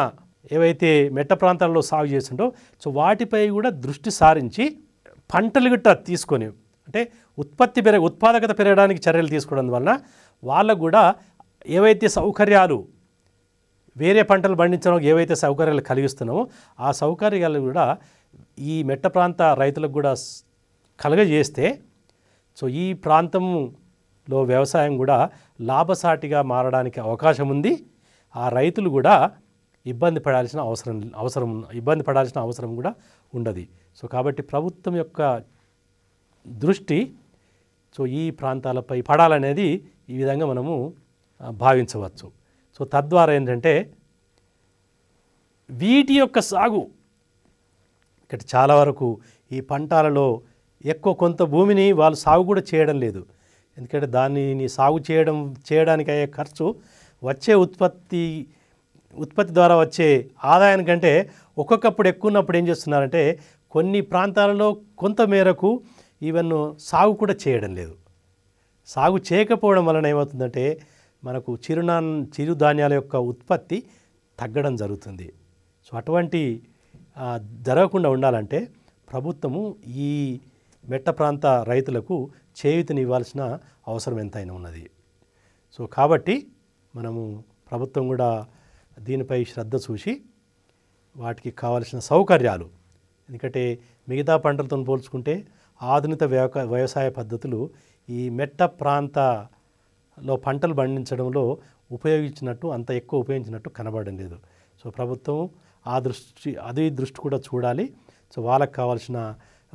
ఏవైతే మెట్ట ప్రాంతాల్లో సాగు చేస్తుంటో సో వాటిపై కూడా దృష్టి సారించి పంటలు గిట్ట తీసుకొని అంటే ఉత్పత్తి పెరగ ఉత్పాదకత పెరగడానికి చర్యలు తీసుకోవడం వలన వాళ్ళకు కూడా ఏవైతే సౌకర్యాలు వేరే పంటలు పండించడం ఏవైతే సౌకర్యాలు కలిగిస్తున్నామో ఆ సౌకర్యాలు కూడా ఈ మెట్ట ప్రాంత రైతులకు కూడా కలగజేస్తే సో ఈ ప్రాంతంలో వ్యవసాయం కూడా లాభసాటిగా మారడానికి అవకాశం ఉంది ఆ రైతులు కూడా ఇబ్బంది పడాల్సిన అవసరం అవసరం ఇబ్బంది పడాల్సిన అవసరం కూడా ఉండదు సో కాబట్టి ప్రభుత్వం యొక్క దృష్టి సో ఈ ప్రాంతాలపై పడాలనేది ఈ విధంగా మనము భావించవచ్చు సో తద్వారా ఏంటంటే వీటి యొక్క సాగు ఇక్కడ చాలా వరకు ఈ పంటాలలో ఎక్కువ కొంత భూమిని వాళ్ళు సాగు కూడా చేయడం లేదు ఎందుకంటే దానిని సాగు చేయడం చేయడానికి అయ్యే ఖర్చు వచ్చే ఉత్పత్తి ఉత్పత్తి ద్వారా వచ్చే ఆదాయానికంటే ఒక్కొక్కప్పుడు ఎక్కువ ఉన్నప్పుడు ఏం చేస్తున్నారంటే కొన్ని ప్రాంతాలలో కొంత మేరకు ఈవెన్ సాగు కూడా చేయడం లేదు సాగు చేయకపోవడం వలన ఏమవుతుందంటే మనకు చిరునా చిరుధాన్యాల యొక్క ఉత్పత్తి తగ్గడం జరుగుతుంది సో అటువంటి జరగకుండా ఉండాలంటే ప్రభుత్వము ఈ మెట్ట ప్రాంత రైతులకు చేయూతనివ్వాల్సిన అవసరం ఎంతైనా ఉన్నది సో కాబట్టి మనము ప్రభుత్వం కూడా దీనిపై శ్రద్ధ చూసి వాటికి కావలసిన సౌకర్యాలు ఎందుకంటే మిగతా పంటలతో పోల్చుకుంటే ఆధునిక వ్యవసాయ పద్ధతులు ఈ మెట్ట ప్రాంతలో పంటలు పండించడంలో ఉపయోగించినట్టు అంత ఎక్కువ ఉపయోగించినట్టు కనబడడం లేదు సో ప్రభుత్వం ఆ దృష్టి అదే దృష్టి కూడా చూడాలి సో వాళ్ళకి కావాల్సిన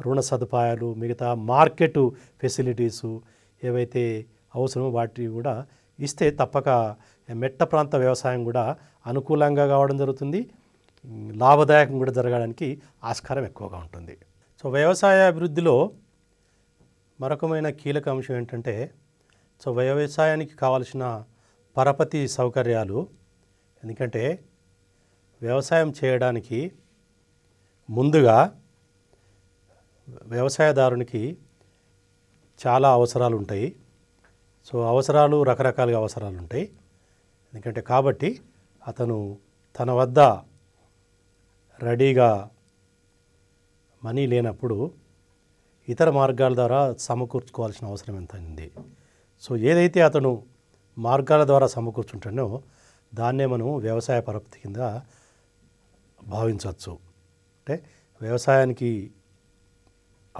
రుణ సదుపాయాలు మిగతా మార్కెట్ ఫెసిలిటీసు ఏవైతే అవసరమో వాటి కూడా ఇస్తే తప్పక మెట్ట ప్రాంత వ్యవసాయం కూడా అనుకూలంగా కావడం జరుగుతుంది లాభదాయకం కూడా జరగడానికి ఆస్కారం ఎక్కువగా ఉంటుంది సో వ్యవసాయ అభివృద్ధిలో మరొకమైన కీలక అంశం ఏంటంటే సో వ్యవసాయానికి కావలసిన పరపతి సౌకర్యాలు ఎందుకంటే వ్యవసాయం చేయడానికి ముందుగా వ్యవసాయదారునికి చాలా అవసరాలు ఉంటాయి సో అవసరాలు రకరకాలుగా అవసరాలు ఉంటాయి ఎందుకంటే కాబట్టి అతను తన వద్ద రెడీగా మనీ లేనప్పుడు ఇతర మార్గాల ద్వారా సమకూర్చుకోవాల్సిన అవసరం ఎంత ఉంది సో ఏదైతే అతను మార్గాల ద్వారా సమకూర్చుంటానో దాన్నే మనం వ్యవసాయ పరపతి కింద భావించవచ్చు అంటే వ్యవసాయానికి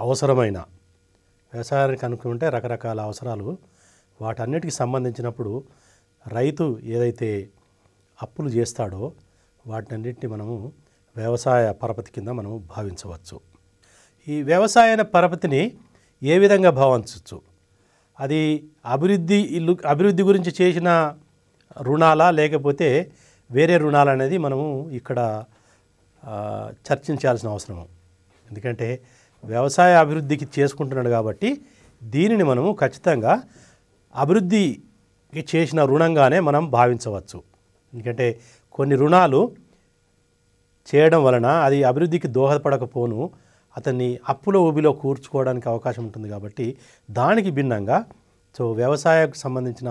అవసరమైన వ్యవసాయానికి అనుకుంటే రకరకాల అవసరాలు వాటన్నిటికి సంబంధించినప్పుడు రైతు ఏదైతే అప్పులు చేస్తాడో వాటినన్నింటినీ మనము వ్యవసాయ పరపతి కింద మనము భావించవచ్చు ఈ వ్యవసాయ పరపతిని ఏ విధంగా భావించవచ్చు అది అభివృద్ధి ఇల్లు అభివృద్ధి గురించి చేసిన రుణాలా లేకపోతే వేరే రుణాలు అనేది మనము ఇక్కడ చర్చించాల్సిన అవసరము ఎందుకంటే వ్యవసాయ అభివృద్ధికి చేసుకుంటున్నాడు కాబట్టి దీనిని మనము ఖచ్చితంగా అభివృద్ధికి చేసిన రుణంగానే మనం భావించవచ్చు ఎందుకంటే కొన్ని రుణాలు చేయడం వలన అది అభివృద్ధికి దోహదపడకపోను అతన్ని అప్పుల ఊబిలో కూర్చుకోవడానికి అవకాశం ఉంటుంది కాబట్టి దానికి భిన్నంగా సో వ్యవసాయకు సంబంధించిన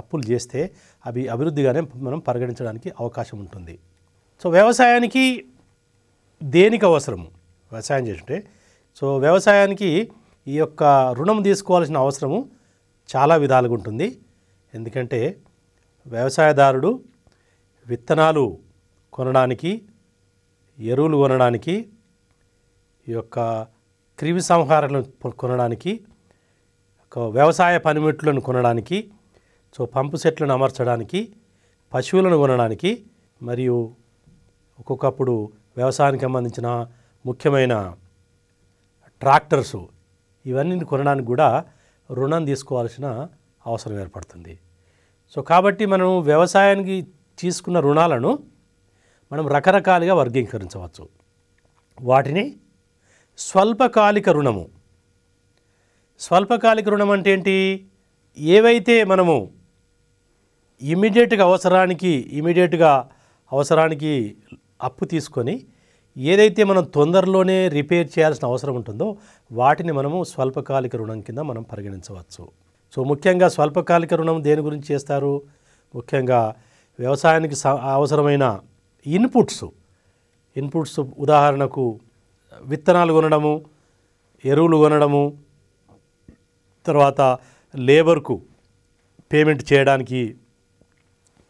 అప్పులు చేస్తే అవి అభివృద్ధిగానే మనం పరిగణించడానికి అవకాశం ఉంటుంది సో వ్యవసాయానికి దేనికి అవసరము వ్యవసాయం చేస్తుంటే సో వ్యవసాయానికి ఈ యొక్క రుణం తీసుకోవాల్సిన అవసరము చాలా విధాలుగా ఉంటుంది ఎందుకంటే వ్యవసాయదారుడు విత్తనాలు కొనడానికి ఎరువులు కొనడానికి ఈ యొక్క క్రిమి సంహారాలను కొనడానికి వ్యవసాయ పనిముట్లను కొనడానికి సో పంపు సెట్లను అమర్చడానికి పశువులను కొనడానికి మరియు ఒక్కొక్కప్పుడు వ్యవసాయానికి సంబంధించిన ముఖ్యమైన ట్రాక్టర్స్ ఇవన్నీ కొనడానికి కూడా రుణం తీసుకోవాల్సిన అవసరం ఏర్పడుతుంది సో కాబట్టి మనం వ్యవసాయానికి తీసుకున్న రుణాలను మనం రకరకాలుగా వర్గీకరించవచ్చు వాటిని స్వల్పకాలిక రుణము స్వల్పకాలిక రుణం అంటే ఏంటి ఏవైతే మనము ఇమీడియట్గా అవసరానికి ఇమీడియట్గా అవసరానికి అప్పు తీసుకొని ఏదైతే మనం తొందరలోనే రిపేర్ చేయాల్సిన అవసరం ఉంటుందో వాటిని మనము స్వల్పకాలిక రుణం కింద మనం పరిగణించవచ్చు సో ముఖ్యంగా స్వల్పకాలిక రుణం దేని గురించి చేస్తారు ముఖ్యంగా వ్యవసాయానికి అవసరమైన ఇన్పుట్స్ ఇన్పుట్స్ ఉదాహరణకు విత్తనాలు కొనడము ఎరువులు కొనడము తర్వాత లేబర్కు పేమెంట్ చేయడానికి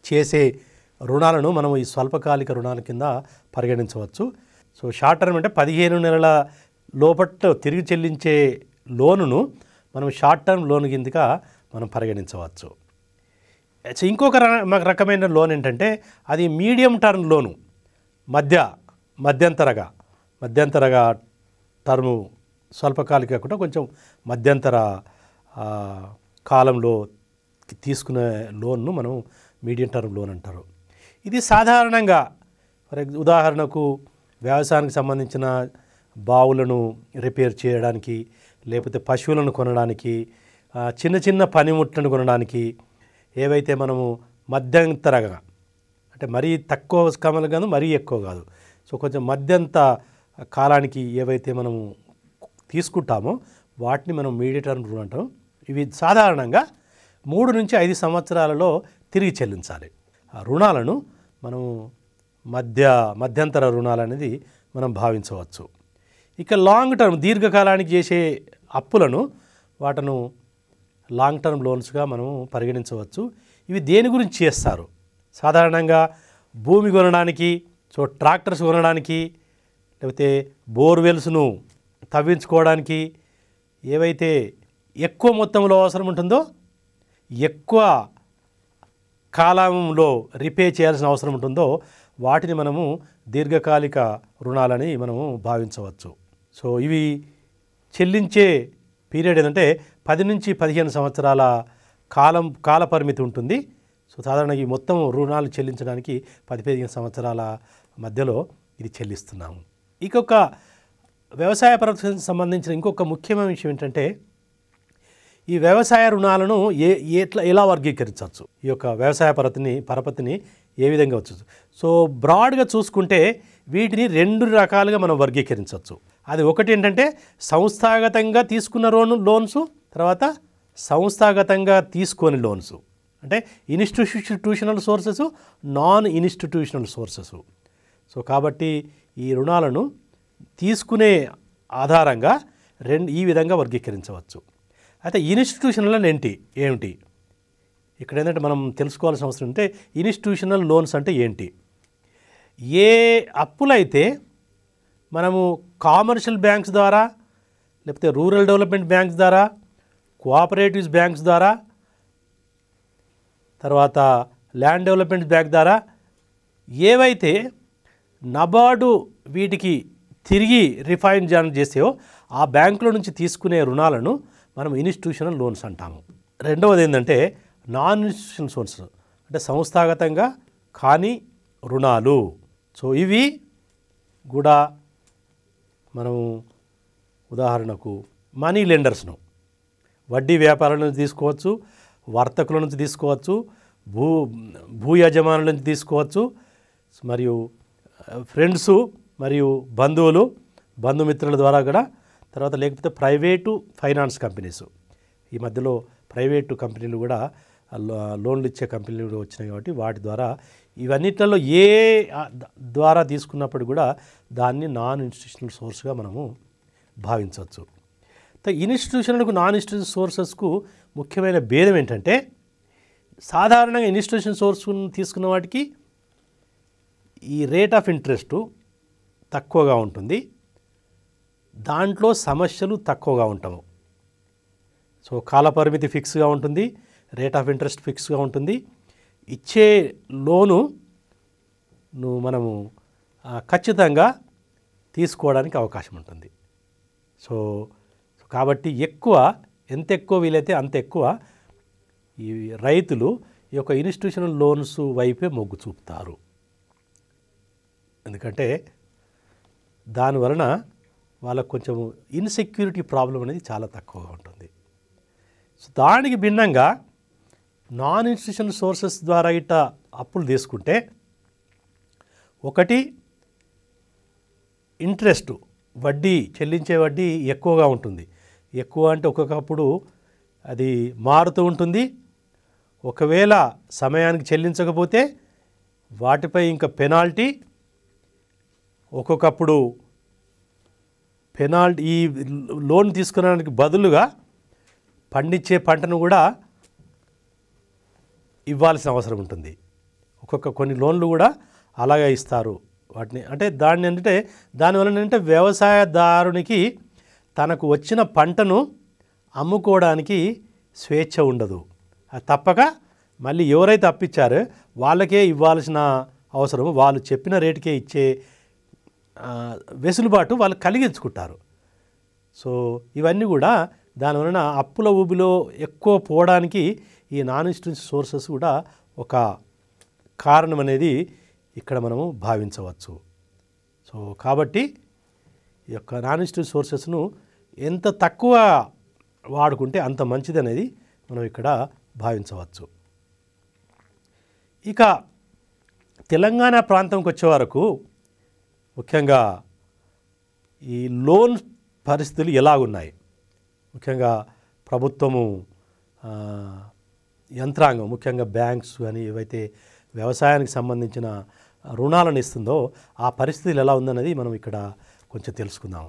చేసే రుణాలను మనం ఈ స్వల్పకాలిక రుణాల కింద పరిగణించవచ్చు సో షార్ట్ టర్మ్ అంటే పదిహేను నెలల లోపట్ తిరిగి చెల్లించే లోనును మనం షార్ట్ టర్మ్ లోన్ కిందగా మనం పరిగణించవచ్చు ఇంకొక రకమైన లోన్ ఏంటంటే అది మీడియం టర్మ్ లోను మధ్య మధ్యంతరగా మధ్యంతరగా టర్ము స్వల్పకాలిక కాకుండా కొంచెం మధ్యంతర కాలంలో తీసుకునే లోన్ను మనం మీడియం టర్మ్ లోన్ అంటారు ఇది సాధారణంగా ఫర్ ఉదాహరణకు వ్యవసాయానికి సంబంధించిన బావులను రిపేర్ చేయడానికి లేకపోతే పశువులను కొనడానికి చిన్న చిన్న పనిముట్లను కొనడానికి ఏవైతే మనము మధ్యంతరగా అంటే మరీ తక్కువ కమలు కాదు మరీ ఎక్కువ కాదు సో కొంచెం మధ్యంత కాలానికి ఏవైతే మనము తీసుకుంటామో వాటిని మనం మీడియట్ టర్మ్ రూల్ అంటాం ఇవి సాధారణంగా మూడు నుంచి ఐదు సంవత్సరాలలో తిరిగి చెల్లించాలి ఆ రుణాలను మనం మధ్య మధ్యంతర రుణాలు అనేది మనం భావించవచ్చు ఇక లాంగ్ టర్మ్ దీర్ఘకాలానికి చేసే అప్పులను వాటను లాంగ్ టర్మ్ లోన్స్గా మనం పరిగణించవచ్చు ఇవి దేని గురించి చేస్తారు సాధారణంగా భూమి కొనడానికి సో ట్రాక్టర్స్ కొనడానికి లేకపోతే బోర్వెల్స్ను తవ్వించుకోవడానికి ఏవైతే ఎక్కువ మొత్తంలో అవసరం ఉంటుందో ఎక్కువ కాలంలో రిపే చేయాల్సిన అవసరం ఉంటుందో వాటిని మనము దీర్ఘకాలిక రుణాలని మనము భావించవచ్చు సో ఇవి చెల్లించే పీరియడ్ ఏంటంటే పది నుంచి పదిహేను సంవత్సరాల కాలం కాల పరిమితి ఉంటుంది సో సాధారణంగా ఈ మొత్తం రుణాలు చెల్లించడానికి పది పదిహేను సంవత్సరాల మధ్యలో ఇది చెల్లిస్తున్నాము ఇంకొక వ్యవసాయ ప్రభుత్వానికి సంబంధించిన ఇంకొక ముఖ్యమైన విషయం ఏంటంటే ఈ వ్యవసాయ రుణాలను ఏ ఎట్లా ఎలా వర్గీకరించవచ్చు ఈ యొక్క వ్యవసాయ పరతిని పరపతిని ఏ విధంగా వచ్చు సో బ్రాడ్గా చూసుకుంటే వీటిని రెండు రకాలుగా మనం వర్గీకరించవచ్చు అది ఒకటి ఏంటంటే సంస్థాగతంగా తీసుకున్న లోన్ లోన్స్ తర్వాత సంస్థాగతంగా తీసుకొని లోన్స్ అంటే institution sources non institutional sources so కాబట్టి ఈ రుణాలను తీసుకునే ఆధారంగా రెండు ఈ విధంగా వర్గీకరించవచ్చు అయితే ఇన్స్టిట్యూషనల్ ఏంటి ఏమిటి ఇక్కడ ఏంటంటే మనం తెలుసుకోవాల్సిన అవసరం ఉంటే ఇన్స్టిట్యూషనల్ లోన్స్ అంటే ఏంటి ఏ అప్పులైతే మనము కామర్షియల్ బ్యాంక్స్ ద్వారా లేకపోతే రూరల్ డెవలప్మెంట్ బ్యాంక్స్ ద్వారా కోఆపరేటివ్స్ బ్యాంక్స్ ద్వారా తర్వాత ల్యాండ్ డెవలప్మెంట్ బ్యాంక్ ద్వారా ఏవైతే నబార్డు వీటికి తిరిగి రిఫైన్ చేసేవో ఆ బ్యాంకుల నుంచి తీసుకునే రుణాలను మనం ఇన్స్టిట్యూషనల్ లోన్స్ అంటాము రెండవది ఏంటంటే నాన్ ఇన్స్టిట్యూషన్ లోన్స్ అంటే సంస్థాగతంగా కానీ రుణాలు సో ఇవి కూడా మనము ఉదాహరణకు మనీ లెండర్స్ను వడ్డీ వ్యాపారాల నుంచి తీసుకోవచ్చు వర్తకుల నుంచి తీసుకోవచ్చు భూ భూ యజమానుల నుంచి తీసుకోవచ్చు మరియు ఫ్రెండ్స్ మరియు బంధువులు బంధుమిత్రుల ద్వారా కూడా తర్వాత లేకపోతే ప్రైవేటు ఫైనాన్స్ కంపెనీస్ ఈ మధ్యలో ప్రైవేటు కంపెనీలు కూడా లోన్లు ఇచ్చే కంపెనీలు కూడా వచ్చినాయి కాబట్టి వాటి ద్వారా ఇవన్నిట్లలో ఏ ద్వారా తీసుకున్నప్పుడు కూడా దాన్ని నాన్ ఇన్స్టిట్యూషనల్ సోర్స్గా మనము భావించవచ్చు ఇన్స్టిట్యూషన్లకు నాన్ ఇన్స్టిట్యూషన్ సోర్సెస్కు ముఖ్యమైన భేదం ఏంటంటే సాధారణంగా ఇన్స్టిట్యూషన్ సోర్స్ తీసుకున్న వాటికి ఈ రేట్ ఆఫ్ ఇంట్రెస్టు తక్కువగా ఉంటుంది దాంట్లో సమస్యలు తక్కువగా ఉంటాము సో కాలపరిమితి ఫిక్స్గా ఉంటుంది రేట్ ఆఫ్ ఇంట్రెస్ట్ ఫిక్స్గా ఉంటుంది ఇచ్చే లోను మనము ఖచ్చితంగా తీసుకోవడానికి అవకాశం ఉంటుంది సో కాబట్టి ఎక్కువ ఎంత ఎక్కువ వీలైతే అంత ఎక్కువ ఈ రైతులు ఈ యొక్క ఇన్స్టిట్యూషనల్ లోన్స్ వైపే మొగ్గు చూపుతారు ఎందుకంటే దానివలన వాళ్ళకు కొంచెం ఇన్సెక్యూరిటీ ప్రాబ్లం అనేది చాలా తక్కువగా ఉంటుంది సో దానికి భిన్నంగా నాన్ ఇన్స్టిట్యూషనల్ సోర్సెస్ ద్వారా ఇట అప్పులు తీసుకుంటే ఒకటి ఇంట్రెస్ట్ వడ్డీ చెల్లించే వడ్డీ ఎక్కువగా ఉంటుంది ఎక్కువ అంటే ఒక్కొక్కప్పుడు అది మారుతూ ఉంటుంది ఒకవేళ సమయానికి చెల్లించకపోతే వాటిపై ఇంకా పెనాల్టీ ఒక్కొక్కప్పుడు పెనాల్ట్ ఈ లోన్ తీసుకునడానికి బదులుగా పండించే పంటను కూడా ఇవ్వాల్సిన అవసరం ఉంటుంది ఒక్కొక్క కొన్ని లోన్లు కూడా అలాగే ఇస్తారు వాటిని అంటే దాన్ని ఏంటంటే దానివల్ల ఏంటంటే వ్యవసాయదారునికి తనకు వచ్చిన పంటను అమ్ముకోవడానికి స్వేచ్ఛ ఉండదు తప్పక మళ్ళీ ఎవరైతే అప్పించారో వాళ్ళకే ఇవ్వాల్సిన అవసరం వాళ్ళు చెప్పిన రేటుకే ఇచ్చే వెసులుబాటు వాళ్ళు కలిగించుకుంటారు సో ఇవన్నీ కూడా దానివలన అప్పుల ఊబిలో ఎక్కువ పోవడానికి ఈ నాన్ ఇన్సూరెన్స్ సోర్సెస్ కూడా ఒక కారణం అనేది ఇక్కడ మనము భావించవచ్చు సో కాబట్టి ఈ యొక్క నాన్ ఇన్సూరెన్స్ సోర్సెస్ను ఎంత తక్కువ వాడుకుంటే అంత మంచిది అనేది మనం ఇక్కడ భావించవచ్చు ఇక తెలంగాణ ప్రాంతంకి వచ్చే వరకు ముఖ్యంగా ఈ లోన్ పరిస్థితులు ఎలా ఉన్నాయి ముఖ్యంగా ప్రభుత్వము యంత్రాంగం ముఖ్యంగా బ్యాంక్స్ కానీ ఏవైతే వ్యవసాయానికి సంబంధించిన రుణాలను ఇస్తుందో ఆ పరిస్థితులు ఎలా ఉందన్నది మనం ఇక్కడ కొంచెం తెలుసుకుందాం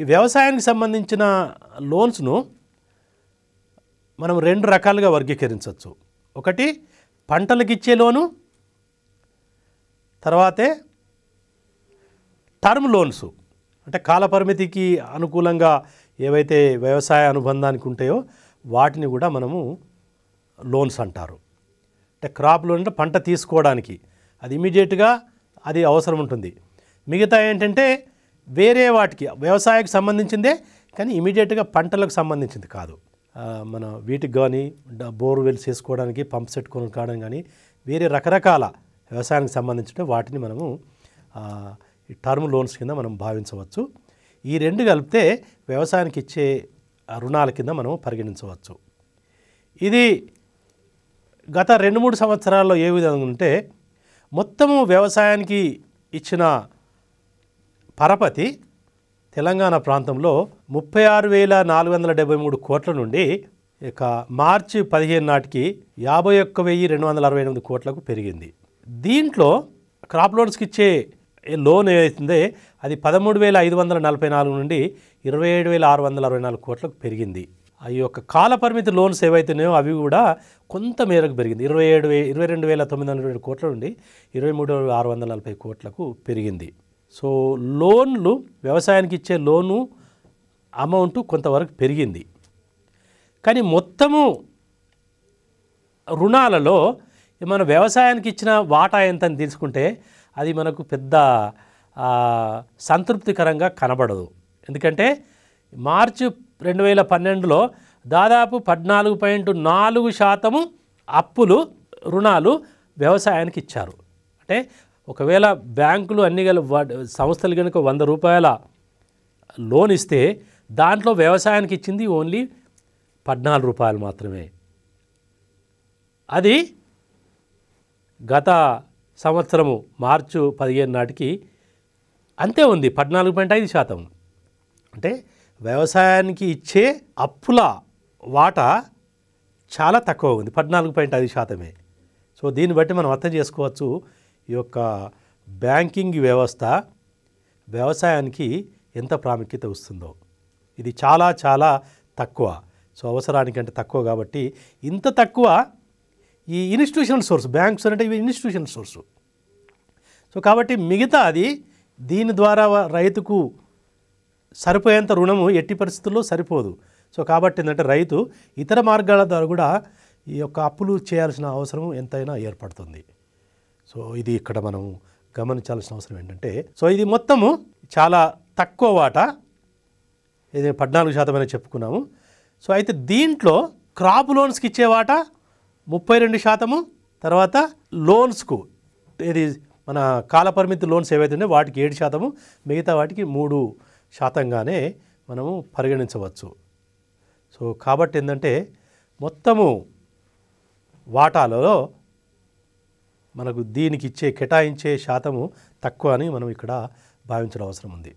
ఈ వ్యవసాయానికి సంబంధించిన లోన్స్ను మనం రెండు రకాలుగా వర్గీకరించవచ్చు ఒకటి పంటలకు ఇచ్చే లోను తర్వాతే టర్మ్ లోన్స్ అంటే కాలపరిమితికి అనుకూలంగా ఏవైతే వ్యవసాయ అనుబంధానికి ఉంటాయో వాటిని కూడా మనము లోన్స్ అంటారు అంటే క్రాప్ లోన్ అంటే పంట తీసుకోవడానికి అది ఇమీడియట్గా అది అవసరం ఉంటుంది మిగతా ఏంటంటే వేరే వాటికి వ్యవసాయకు సంబంధించిందే కానీ ఇమీడియట్గా పంటలకు సంబంధించింది కాదు మన వీటికి కానీ బోర్వెల్స్ వేసుకోవడానికి పంప్ సెట్ కొనుక్కోవడం కానీ వేరే రకరకాల వ్యవసాయానికి సంబంధించిన వాటిని మనము ఈ టర్మ్ లోన్స్ కింద మనం భావించవచ్చు ఈ రెండు కలిపితే వ్యవసాయానికి ఇచ్చే రుణాల కింద మనం పరిగణించవచ్చు ఇది గత రెండు మూడు సంవత్సరాల్లో ఏ విధంగా ఉంటే మొత్తము వ్యవసాయానికి ఇచ్చిన పరపతి తెలంగాణ ప్రాంతంలో ముప్పై ఆరు వేల నాలుగు వందల డెబ్బై మూడు కోట్ల నుండి ఇక మార్చి పదిహేను నాటికి యాభై ఒక్క వెయ్యి రెండు వందల అరవై ఎనిమిది కోట్లకు పెరిగింది దీంట్లో క్రాప్ లోన్స్కి ఇచ్చే లోన్ ఏదైతుందే అది పదమూడు వేల ఐదు వందల నలభై నాలుగు నుండి ఇరవై ఏడు వేల ఆరు వందల అరవై నాలుగు కోట్లకు పెరిగింది ఆ యొక్క కాలపరిమితి లోన్స్ ఏవైతున్నాయో అవి కూడా కొంత మేరకు పెరిగింది ఇరవై ఏడు వే ఇరవై రెండు వేల తొమ్మిది వందల ఏడు కోట్ల నుండి ఇరవై మూడు వేల ఆరు వందల నలభై కోట్లకు పెరిగింది సో లోన్లు వ్యవసాయానికి ఇచ్చే లోను అమౌంట్ కొంతవరకు పెరిగింది కానీ మొత్తము రుణాలలో మన వ్యవసాయానికి ఇచ్చిన వాటా ఎంత అని తీసుకుంటే అది మనకు పెద్ద సంతృప్తికరంగా కనబడదు ఎందుకంటే మార్చి రెండు వేల పన్నెండులో దాదాపు పద్నాలుగు పాయింట్ నాలుగు శాతము అప్పులు రుణాలు వ్యవసాయానికి ఇచ్చారు అంటే ఒకవేళ బ్యాంకులు అన్ని గల సంస్థలు కనుక వంద రూపాయల లోన్ ఇస్తే దాంట్లో వ్యవసాయానికి ఇచ్చింది ఓన్లీ పద్నాలుగు రూపాయలు మాత్రమే అది గత సంవత్సరము మార్చు పదిహేను నాటికి అంతే ఉంది పద్నాలుగు పాయింట్ ఐదు శాతం అంటే వ్యవసాయానికి ఇచ్చే అప్పుల వాటా చాలా తక్కువ ఉంది పద్నాలుగు పాయింట్ ఐదు శాతమే సో దీన్ని బట్టి మనం అర్థం చేసుకోవచ్చు ఈ యొక్క బ్యాంకింగ్ వ్యవస్థ వ్యవసాయానికి ఎంత ప్రాముఖ్యత వస్తుందో ఇది చాలా చాలా తక్కువ సో అవసరానికంటే తక్కువ కాబట్టి ఇంత తక్కువ ఈ ఇన్స్టిట్యూషనల్ సోర్స్ బ్యాంక్స్ అంటే ఇవి ఇన్స్టిట్యూషనల్ సోర్స్ సో కాబట్టి మిగతా అది దీని ద్వారా రైతుకు సరిపోయేంత రుణము ఎట్టి పరిస్థితుల్లో సరిపోదు సో కాబట్టి ఏంటంటే రైతు ఇతర మార్గాల ద్వారా కూడా ఈ యొక్క అప్పులు చేయాల్సిన అవసరం ఎంతైనా ఏర్పడుతుంది సో ఇది ఇక్కడ మనం గమనించాల్సిన అవసరం ఏంటంటే సో ఇది మొత్తము చాలా తక్కువ వాటా ఇది పద్నాలుగు శాతం అనేది చెప్పుకున్నాము సో అయితే దీంట్లో క్రాప్ లోన్స్కి ఇచ్చే వాటా ముప్పై రెండు శాతము తర్వాత లోన్స్కు ఇది మన కాలపరిమితి లోన్స్ ఏవైతే ఉన్నాయో వాటికి ఏడు శాతము మిగతా వాటికి మూడు శాతంగానే మనము పరిగణించవచ్చు సో కాబట్టి ఏంటంటే మొత్తము వాటాలలో మనకు దీనికి ఇచ్చే కేటాయించే శాతము తక్కువ అని మనం ఇక్కడ భావించడం అవసరం ఉంది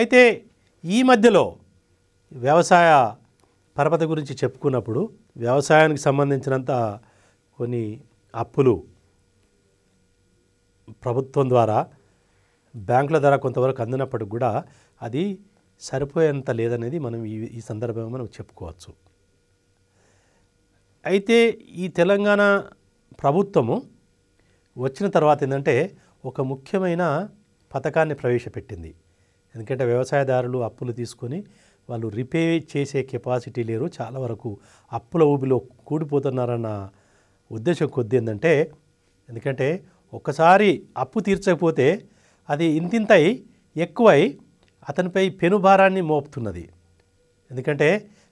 అయితే ఈ మధ్యలో వ్యవసాయ పరపతి గురించి చెప్పుకున్నప్పుడు వ్యవసాయానికి సంబంధించినంత కొన్ని అప్పులు ప్రభుత్వం ద్వారా బ్యాంకుల ద్వారా కొంతవరకు అందినప్పటికి కూడా అది సరిపోయేంత లేదనేది మనం ఈ ఈ సందర్భంగా మనం చెప్పుకోవచ్చు అయితే ఈ తెలంగాణ ప్రభుత్వము వచ్చిన తర్వాత ఏంటంటే ఒక ముఖ్యమైన పథకాన్ని ప్రవేశపెట్టింది ఎందుకంటే వ్యవసాయదారులు అప్పులు తీసుకొని వాళ్ళు రిపే చేసే కెపాసిటీ లేరు చాలా వరకు అప్పుల ఊబిలో కూడిపోతున్నారన్న ఉద్దేశం కొద్ది ఏంటంటే ఎందుకంటే ఒకసారి అప్పు తీర్చకపోతే అది ఇంతింతై ఎక్కువై అతనిపై పెనుభారాన్ని మోపుతున్నది ఎందుకంటే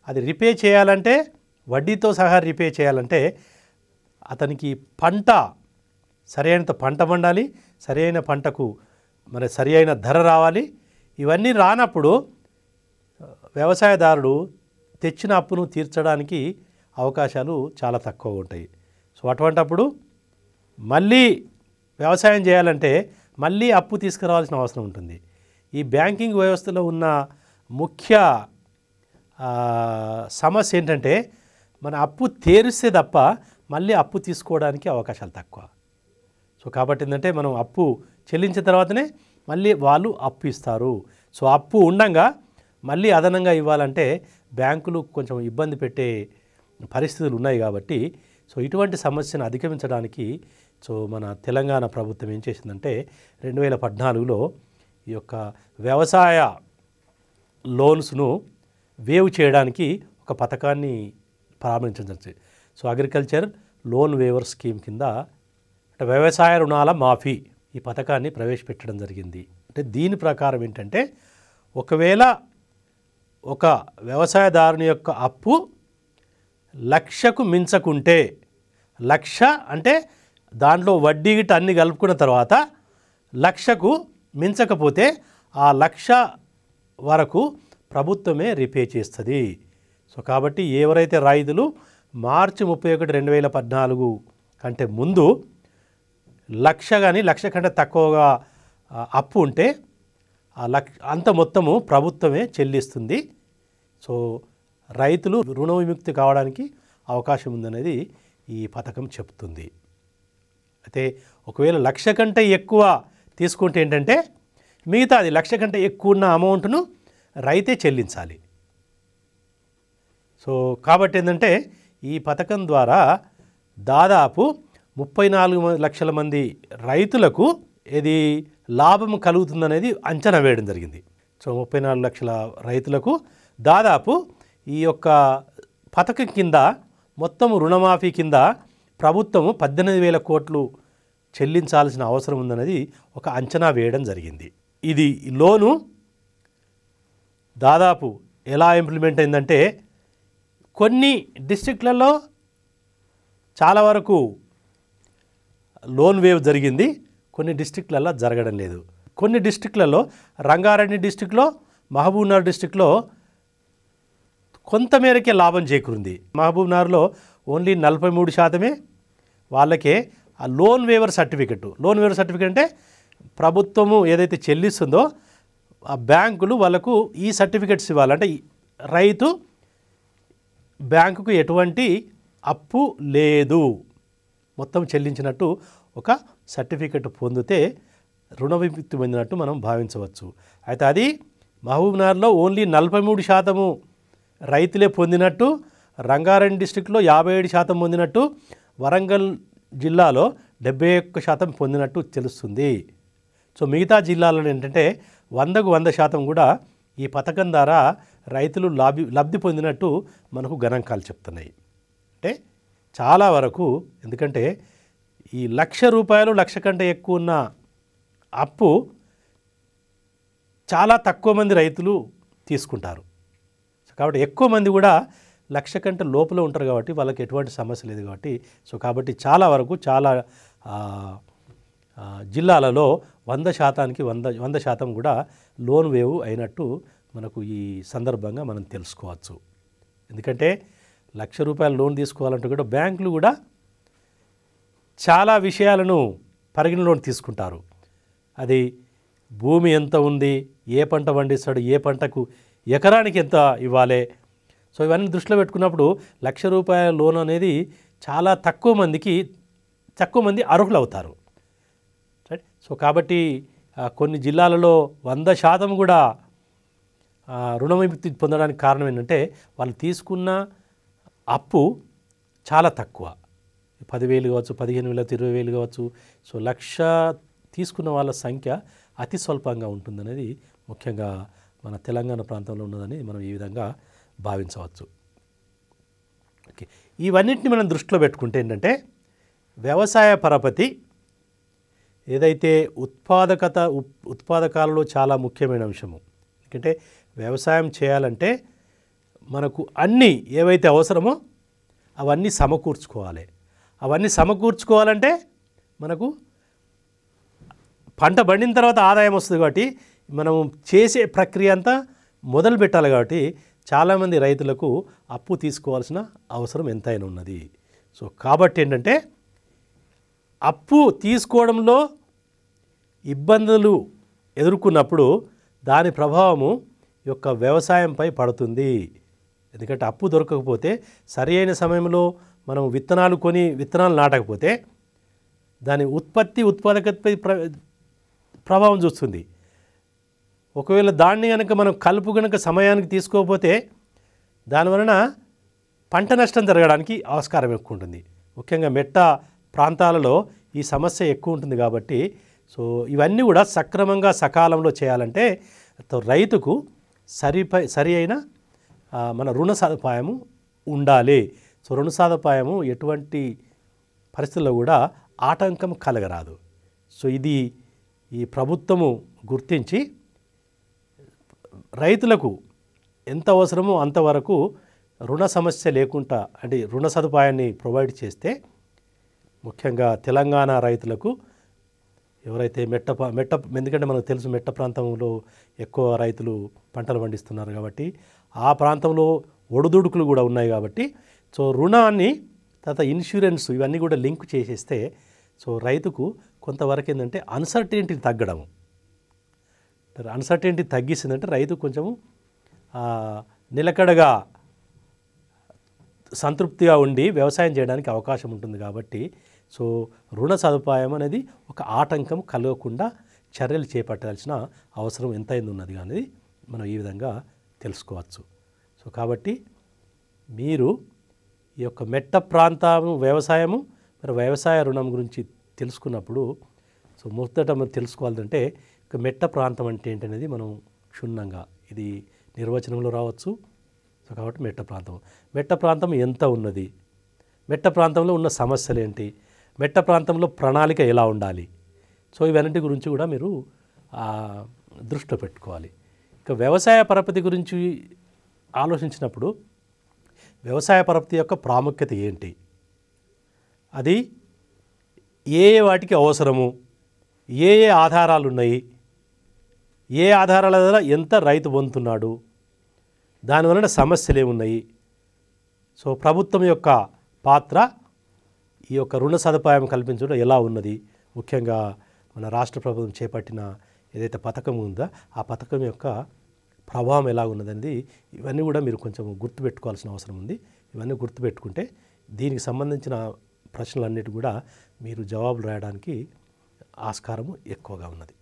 అది రిపే చేయాలంటే వడ్డీతో సహా రిపే చేయాలంటే అతనికి పంట సరైనంత పంట పండాలి సరైన పంటకు మరి సరి ధర రావాలి ఇవన్నీ రానప్పుడు వ్యవసాయదారుడు తెచ్చిన అప్పును తీర్చడానికి అవకాశాలు చాలా తక్కువ ఉంటాయి సో అటువంటప్పుడు మళ్ళీ వ్యవసాయం చేయాలంటే మళ్ళీ అప్పు తీసుకురావాల్సిన అవసరం ఉంటుంది ఈ బ్యాంకింగ్ వ్యవస్థలో ఉన్న ముఖ్య సమస్య ఏంటంటే మన అప్పు తీరిస్తే తప్ప మళ్ళీ అప్పు తీసుకోవడానికి అవకాశాలు తక్కువ సో కాబట్టి ఏంటంటే మనం అప్పు చెల్లించిన తర్వాతనే మళ్ళీ వాళ్ళు అప్పు ఇస్తారు సో అప్పు ఉండగా మళ్ళీ అదనంగా ఇవ్వాలంటే బ్యాంకులు కొంచెం ఇబ్బంది పెట్టే పరిస్థితులు ఉన్నాయి కాబట్టి సో ఇటువంటి సమస్యను అధిగమించడానికి సో మన తెలంగాణ ప్రభుత్వం ఏం చేసిందంటే రెండు వేల పద్నాలుగులో ఈ యొక్క వ్యవసాయ లోన్స్ను వేవ్ చేయడానికి ఒక పథకాన్ని ప్రారంభించడం so agriculture loan waiver scheme కింద అంటే వ్యవసాయ రుణాల మాఫీ ఈ పథకాన్ని ప్రవేశపెట్టడం జరిగింది అంటే దీని ప్రకారం ఏంటంటే ఒకవేళ ఒక వ్యవసాయదారుని యొక్క అప్పు లక్షకు మించకుంటే లక్ష అంటే దాంట్లో వడ్డీ గిట్ట అన్ని కలుపుకున్న తర్వాత లక్షకు మించకపోతే ఆ లక్ష వరకు ప్రభుత్వమే రిపే చేస్తుంది సో కాబట్టి ఎవరైతే రైతులు మార్చి ముప్పై ఒకటి రెండు వేల పద్నాలుగు కంటే ముందు లక్ష కానీ లక్ష కంటే తక్కువగా అప్పు ఉంటే లక్ అంత మొత్తము ప్రభుత్వమే చెల్లిస్తుంది సో రైతులు రుణ విముక్తి కావడానికి అవకాశం ఉందనేది ఈ పథకం చెప్తుంది అయితే ఒకవేళ లక్ష కంటే ఎక్కువ తీసుకుంటే ఏంటంటే మిగతా అది లక్ష కంటే ఎక్కువ ఉన్న అమౌంట్ను రైతే చెల్లించాలి సో కాబట్టి ఏంటంటే ఈ పథకం ద్వారా దాదాపు ముప్పై నాలుగు లక్షల మంది రైతులకు ఇది లాభం కలుగుతుందనేది అంచనా వేయడం జరిగింది సో ముప్పై నాలుగు లక్షల రైతులకు దాదాపు ఈ యొక్క పథకం కింద మొత్తం రుణమాఫీ కింద ప్రభుత్వము పద్దెనిమిది వేల కోట్లు చెల్లించాల్సిన అవసరం ఉందనేది ఒక అంచనా వేయడం జరిగింది ఇది లోను దాదాపు ఎలా ఇంప్లిమెంట్ అయిందంటే కొన్ని డిస్టిక్లలో చాలా వరకు లోన్ వేవ్ జరిగింది కొన్ని డిస్టిక్లలో జరగడం లేదు కొన్ని డిస్టిక్లలో రంగారెడ్డి డిస్టిక్లో మహబూబ్నగర్ డిస్టిక్లో కొంతమేరకే లాభం చేకూరింది మహబూబ్నగర్లో ఓన్లీ నలభై మూడు శాతమే వాళ్ళకే ఆ loan waiver certificate loan waiver certificate అంటే ప్రభుత్వము ఏదైతే చెల్లిస్తుందో ఆ బ్యాంకులు వాళ్ళకు ఈ సర్టిఫికెట్స్ ఇవ్వాలంటే రైతు బ్యాంకుకు ఎటువంటి అప్పు లేదు మొత్తం చెల్లించినట్టు ఒక సర్టిఫికెట్ పొందితే రుణ విముక్తి పొందినట్టు మనం భావించవచ్చు అయితే అది మహబూబ్నగర్లో ఓన్లీ నలభై మూడు శాతము రైతులే పొందినట్టు రంగారెడ్డి డిస్టిక్లో యాభై ఏడు శాతం పొందినట్టు వరంగల్ జిల్లాలో డెబ్బై ఒక్క శాతం పొందినట్టు తెలుస్తుంది సో మిగతా జిల్లాలో ఏంటంటే వందకు వంద శాతం కూడా ఈ పథకం ద్వారా రైతులు లాభి లబ్ధి పొందినట్టు మనకు గణాంకాలు చెప్తున్నాయి అంటే చాలా వరకు ఎందుకంటే ఈ లక్ష రూపాయలు లక్ష కంటే ఎక్కువ ఉన్న అప్పు చాలా తక్కువ మంది రైతులు తీసుకుంటారు కాబట్టి ఎక్కువ మంది కూడా లక్ష కంటే లోపల ఉంటారు కాబట్టి వాళ్ళకి ఎటువంటి సమస్య లేదు కాబట్టి సో కాబట్టి చాలా వరకు చాలా జిల్లాలలో వంద శాతానికి వంద వంద శాతం కూడా లోన్ వేవ్ అయినట్టు మనకు ఈ సందర్భంగా మనం తెలుసుకోవచ్చు ఎందుకంటే లక్ష రూపాయల లోన్ తీసుకోవాలంటే కూడా బ్యాంకులు కూడా చాలా విషయాలను పరిగణలోకి తీసుకుంటారు అది భూమి ఎంత ఉంది ఏ పంట పండిస్తాడు ఏ పంటకు ఎకరానికి ఎంత ఇవ్వాలి సో ఇవన్నీ దృష్టిలో పెట్టుకున్నప్పుడు లక్ష రూపాయల లోన్ అనేది చాలా తక్కువ మందికి తక్కువ మంది అర్హులు అవుతారు సో కాబట్టి కొన్ని జిల్లాలలో వంద శాతం కూడా రుణవిముక్తి పొందడానికి కారణం ఏంటంటే వాళ్ళు తీసుకున్న అప్పు చాలా తక్కువ పదివేలు కావచ్చు పదిహేను వేల ఇరవై వేలు కావచ్చు సో లక్ష తీసుకున్న వాళ్ళ సంఖ్య అతి స్వల్పంగా ఉంటుందనేది ముఖ్యంగా మన తెలంగాణ ప్రాంతంలో ఉన్నదని మనం ఈ విధంగా భావించవచ్చు ఓకే ఇవన్నింటిని మనం దృష్టిలో పెట్టుకుంటే ఏంటంటే వ్యవసాయ పరపతి ఏదైతే ఉత్పాదకత ఉత్పాదకాలలో చాలా ముఖ్యమైన అంశము ఎందుకంటే వ్యవసాయం చేయాలంటే మనకు అన్నీ ఏవైతే అవసరమో అవన్నీ సమకూర్చుకోవాలి అవన్నీ సమకూర్చుకోవాలంటే మనకు పంట పండిన తర్వాత ఆదాయం వస్తుంది కాబట్టి మనం చేసే ప్రక్రియ అంతా మొదలు పెట్టాలి కాబట్టి చాలామంది రైతులకు అప్పు తీసుకోవాల్సిన అవసరం ఎంతైనా ఉన్నది సో కాబట్టి ఏంటంటే అప్పు తీసుకోవడంలో ఇబ్బందులు ఎదుర్కొన్నప్పుడు దాని ప్రభావము యొక్క వ్యవసాయంపై పడుతుంది ఎందుకంటే అప్పు దొరకకపోతే సరి అయిన సమయంలో మనం విత్తనాలు కొని విత్తనాలు నాటకపోతే దాని ఉత్పత్తి ఉత్పాదకతపై ప్రభావం చూస్తుంది ఒకవేళ దాన్ని కనుక మనం కలుపు కనుక సమయానికి తీసుకోకపోతే దానివలన పంట నష్టం జరగడానికి ఆస్కారం ఎక్కువ ఉంటుంది ముఖ్యంగా మెట్ట ప్రాంతాలలో ఈ సమస్య ఎక్కువ ఉంటుంది కాబట్టి సో ఇవన్నీ కూడా సక్రమంగా సకాలంలో చేయాలంటే రైతుకు సరిపై సరి అయిన మన రుణ సదుపాయము ఉండాలి సో రుణ సదుపాయము ఎటువంటి పరిస్థితుల్లో కూడా ఆటంకం కలగరాదు సో ఇది ఈ ప్రభుత్వము గుర్తించి రైతులకు ఎంత అవసరమో అంతవరకు రుణ సమస్య లేకుండా అంటే రుణ సదుపాయాన్ని ప్రొవైడ్ చేస్తే ముఖ్యంగా తెలంగాణ రైతులకు ఎవరైతే మెట్ట మెట్ట ఎందుకంటే మనకు తెలుసు మెట్ట ప్రాంతంలో ఎక్కువ రైతులు పంటలు పండిస్తున్నారు కాబట్టి ఆ ప్రాంతంలో ఒడుదుడుకులు కూడా ఉన్నాయి కాబట్టి సో రుణాన్ని తర్వాత ఇన్సూరెన్స్ ఇవన్నీ కూడా లింక్ చేసేస్తే సో రైతుకు కొంతవరకు ఏంటంటే అన్సర్టెనిటీని తగ్గడము అన్సర్టెనిటీ తగ్గిస్తుందంటే రైతు కొంచెము నిలకడగా సంతృప్తిగా ఉండి వ్యవసాయం చేయడానికి అవకాశం ఉంటుంది కాబట్టి సో రుణ సదుపాయం అనేది ఒక ఆటంకం కలగకుండా చర్యలు చేపట్టాల్సిన అవసరం ఎంతైంది ఉన్నది అనేది మనం ఈ విధంగా తెలుసుకోవచ్చు సో కాబట్టి మీరు ఈ యొక్క మెట్ట ప్రాంతము వ్యవసాయము మరి వ్యవసాయ రుణం గురించి తెలుసుకున్నప్పుడు సో మొదట మనం తెలుసుకోవాలంటే ఇక మెట్ట ప్రాంతం అంటే ఏంటనేది మనం క్షుణ్ణంగా ఇది నిర్వచనంలో రావచ్చు సో కాబట్టి మెట్ట ప్రాంతం మెట్ట ప్రాంతం ఎంత ఉన్నది మెట్ట ప్రాంతంలో ఉన్న సమస్యలు ఏంటి మెట్ట ప్రాంతంలో ప్రణాళిక ఎలా ఉండాలి సో ఇవన్నీ గురించి కూడా మీరు దృష్టిలో పెట్టుకోవాలి ఇక వ్యవసాయ పరపతి గురించి ఆలోచించినప్పుడు వ్యవసాయ పరపతి యొక్క ప్రాముఖ్యత ఏంటి అది ఏ ఏ వాటికి అవసరము ఏ ఏ ఆధారాలు ఉన్నాయి ఏ ఆధారాల ద్వారా ఎంత రైతు పొందుతున్నాడు దానివలన సమస్యలు ఏమున్నాయి సో ప్రభుత్వం యొక్క పాత్ర ఈ యొక్క రుణ సదుపాయం కల్పించడం ఎలా ఉన్నది ముఖ్యంగా మన రాష్ట్ర ప్రభుత్వం చేపట్టిన ఏదైతే పథకం ఉందో ఆ పథకం యొక్క ప్రభావం ఎలా ఉన్నదండి ఇవన్నీ కూడా మీరు కొంచెం గుర్తుపెట్టుకోవాల్సిన అవసరం ఉంది ఇవన్నీ గుర్తుపెట్టుకుంటే దీనికి సంబంధించిన ప్రశ్నలన్నిటి కూడా మీరు జవాబులు రాయడానికి ఆస్కారము ఎక్కువగా ఉన్నది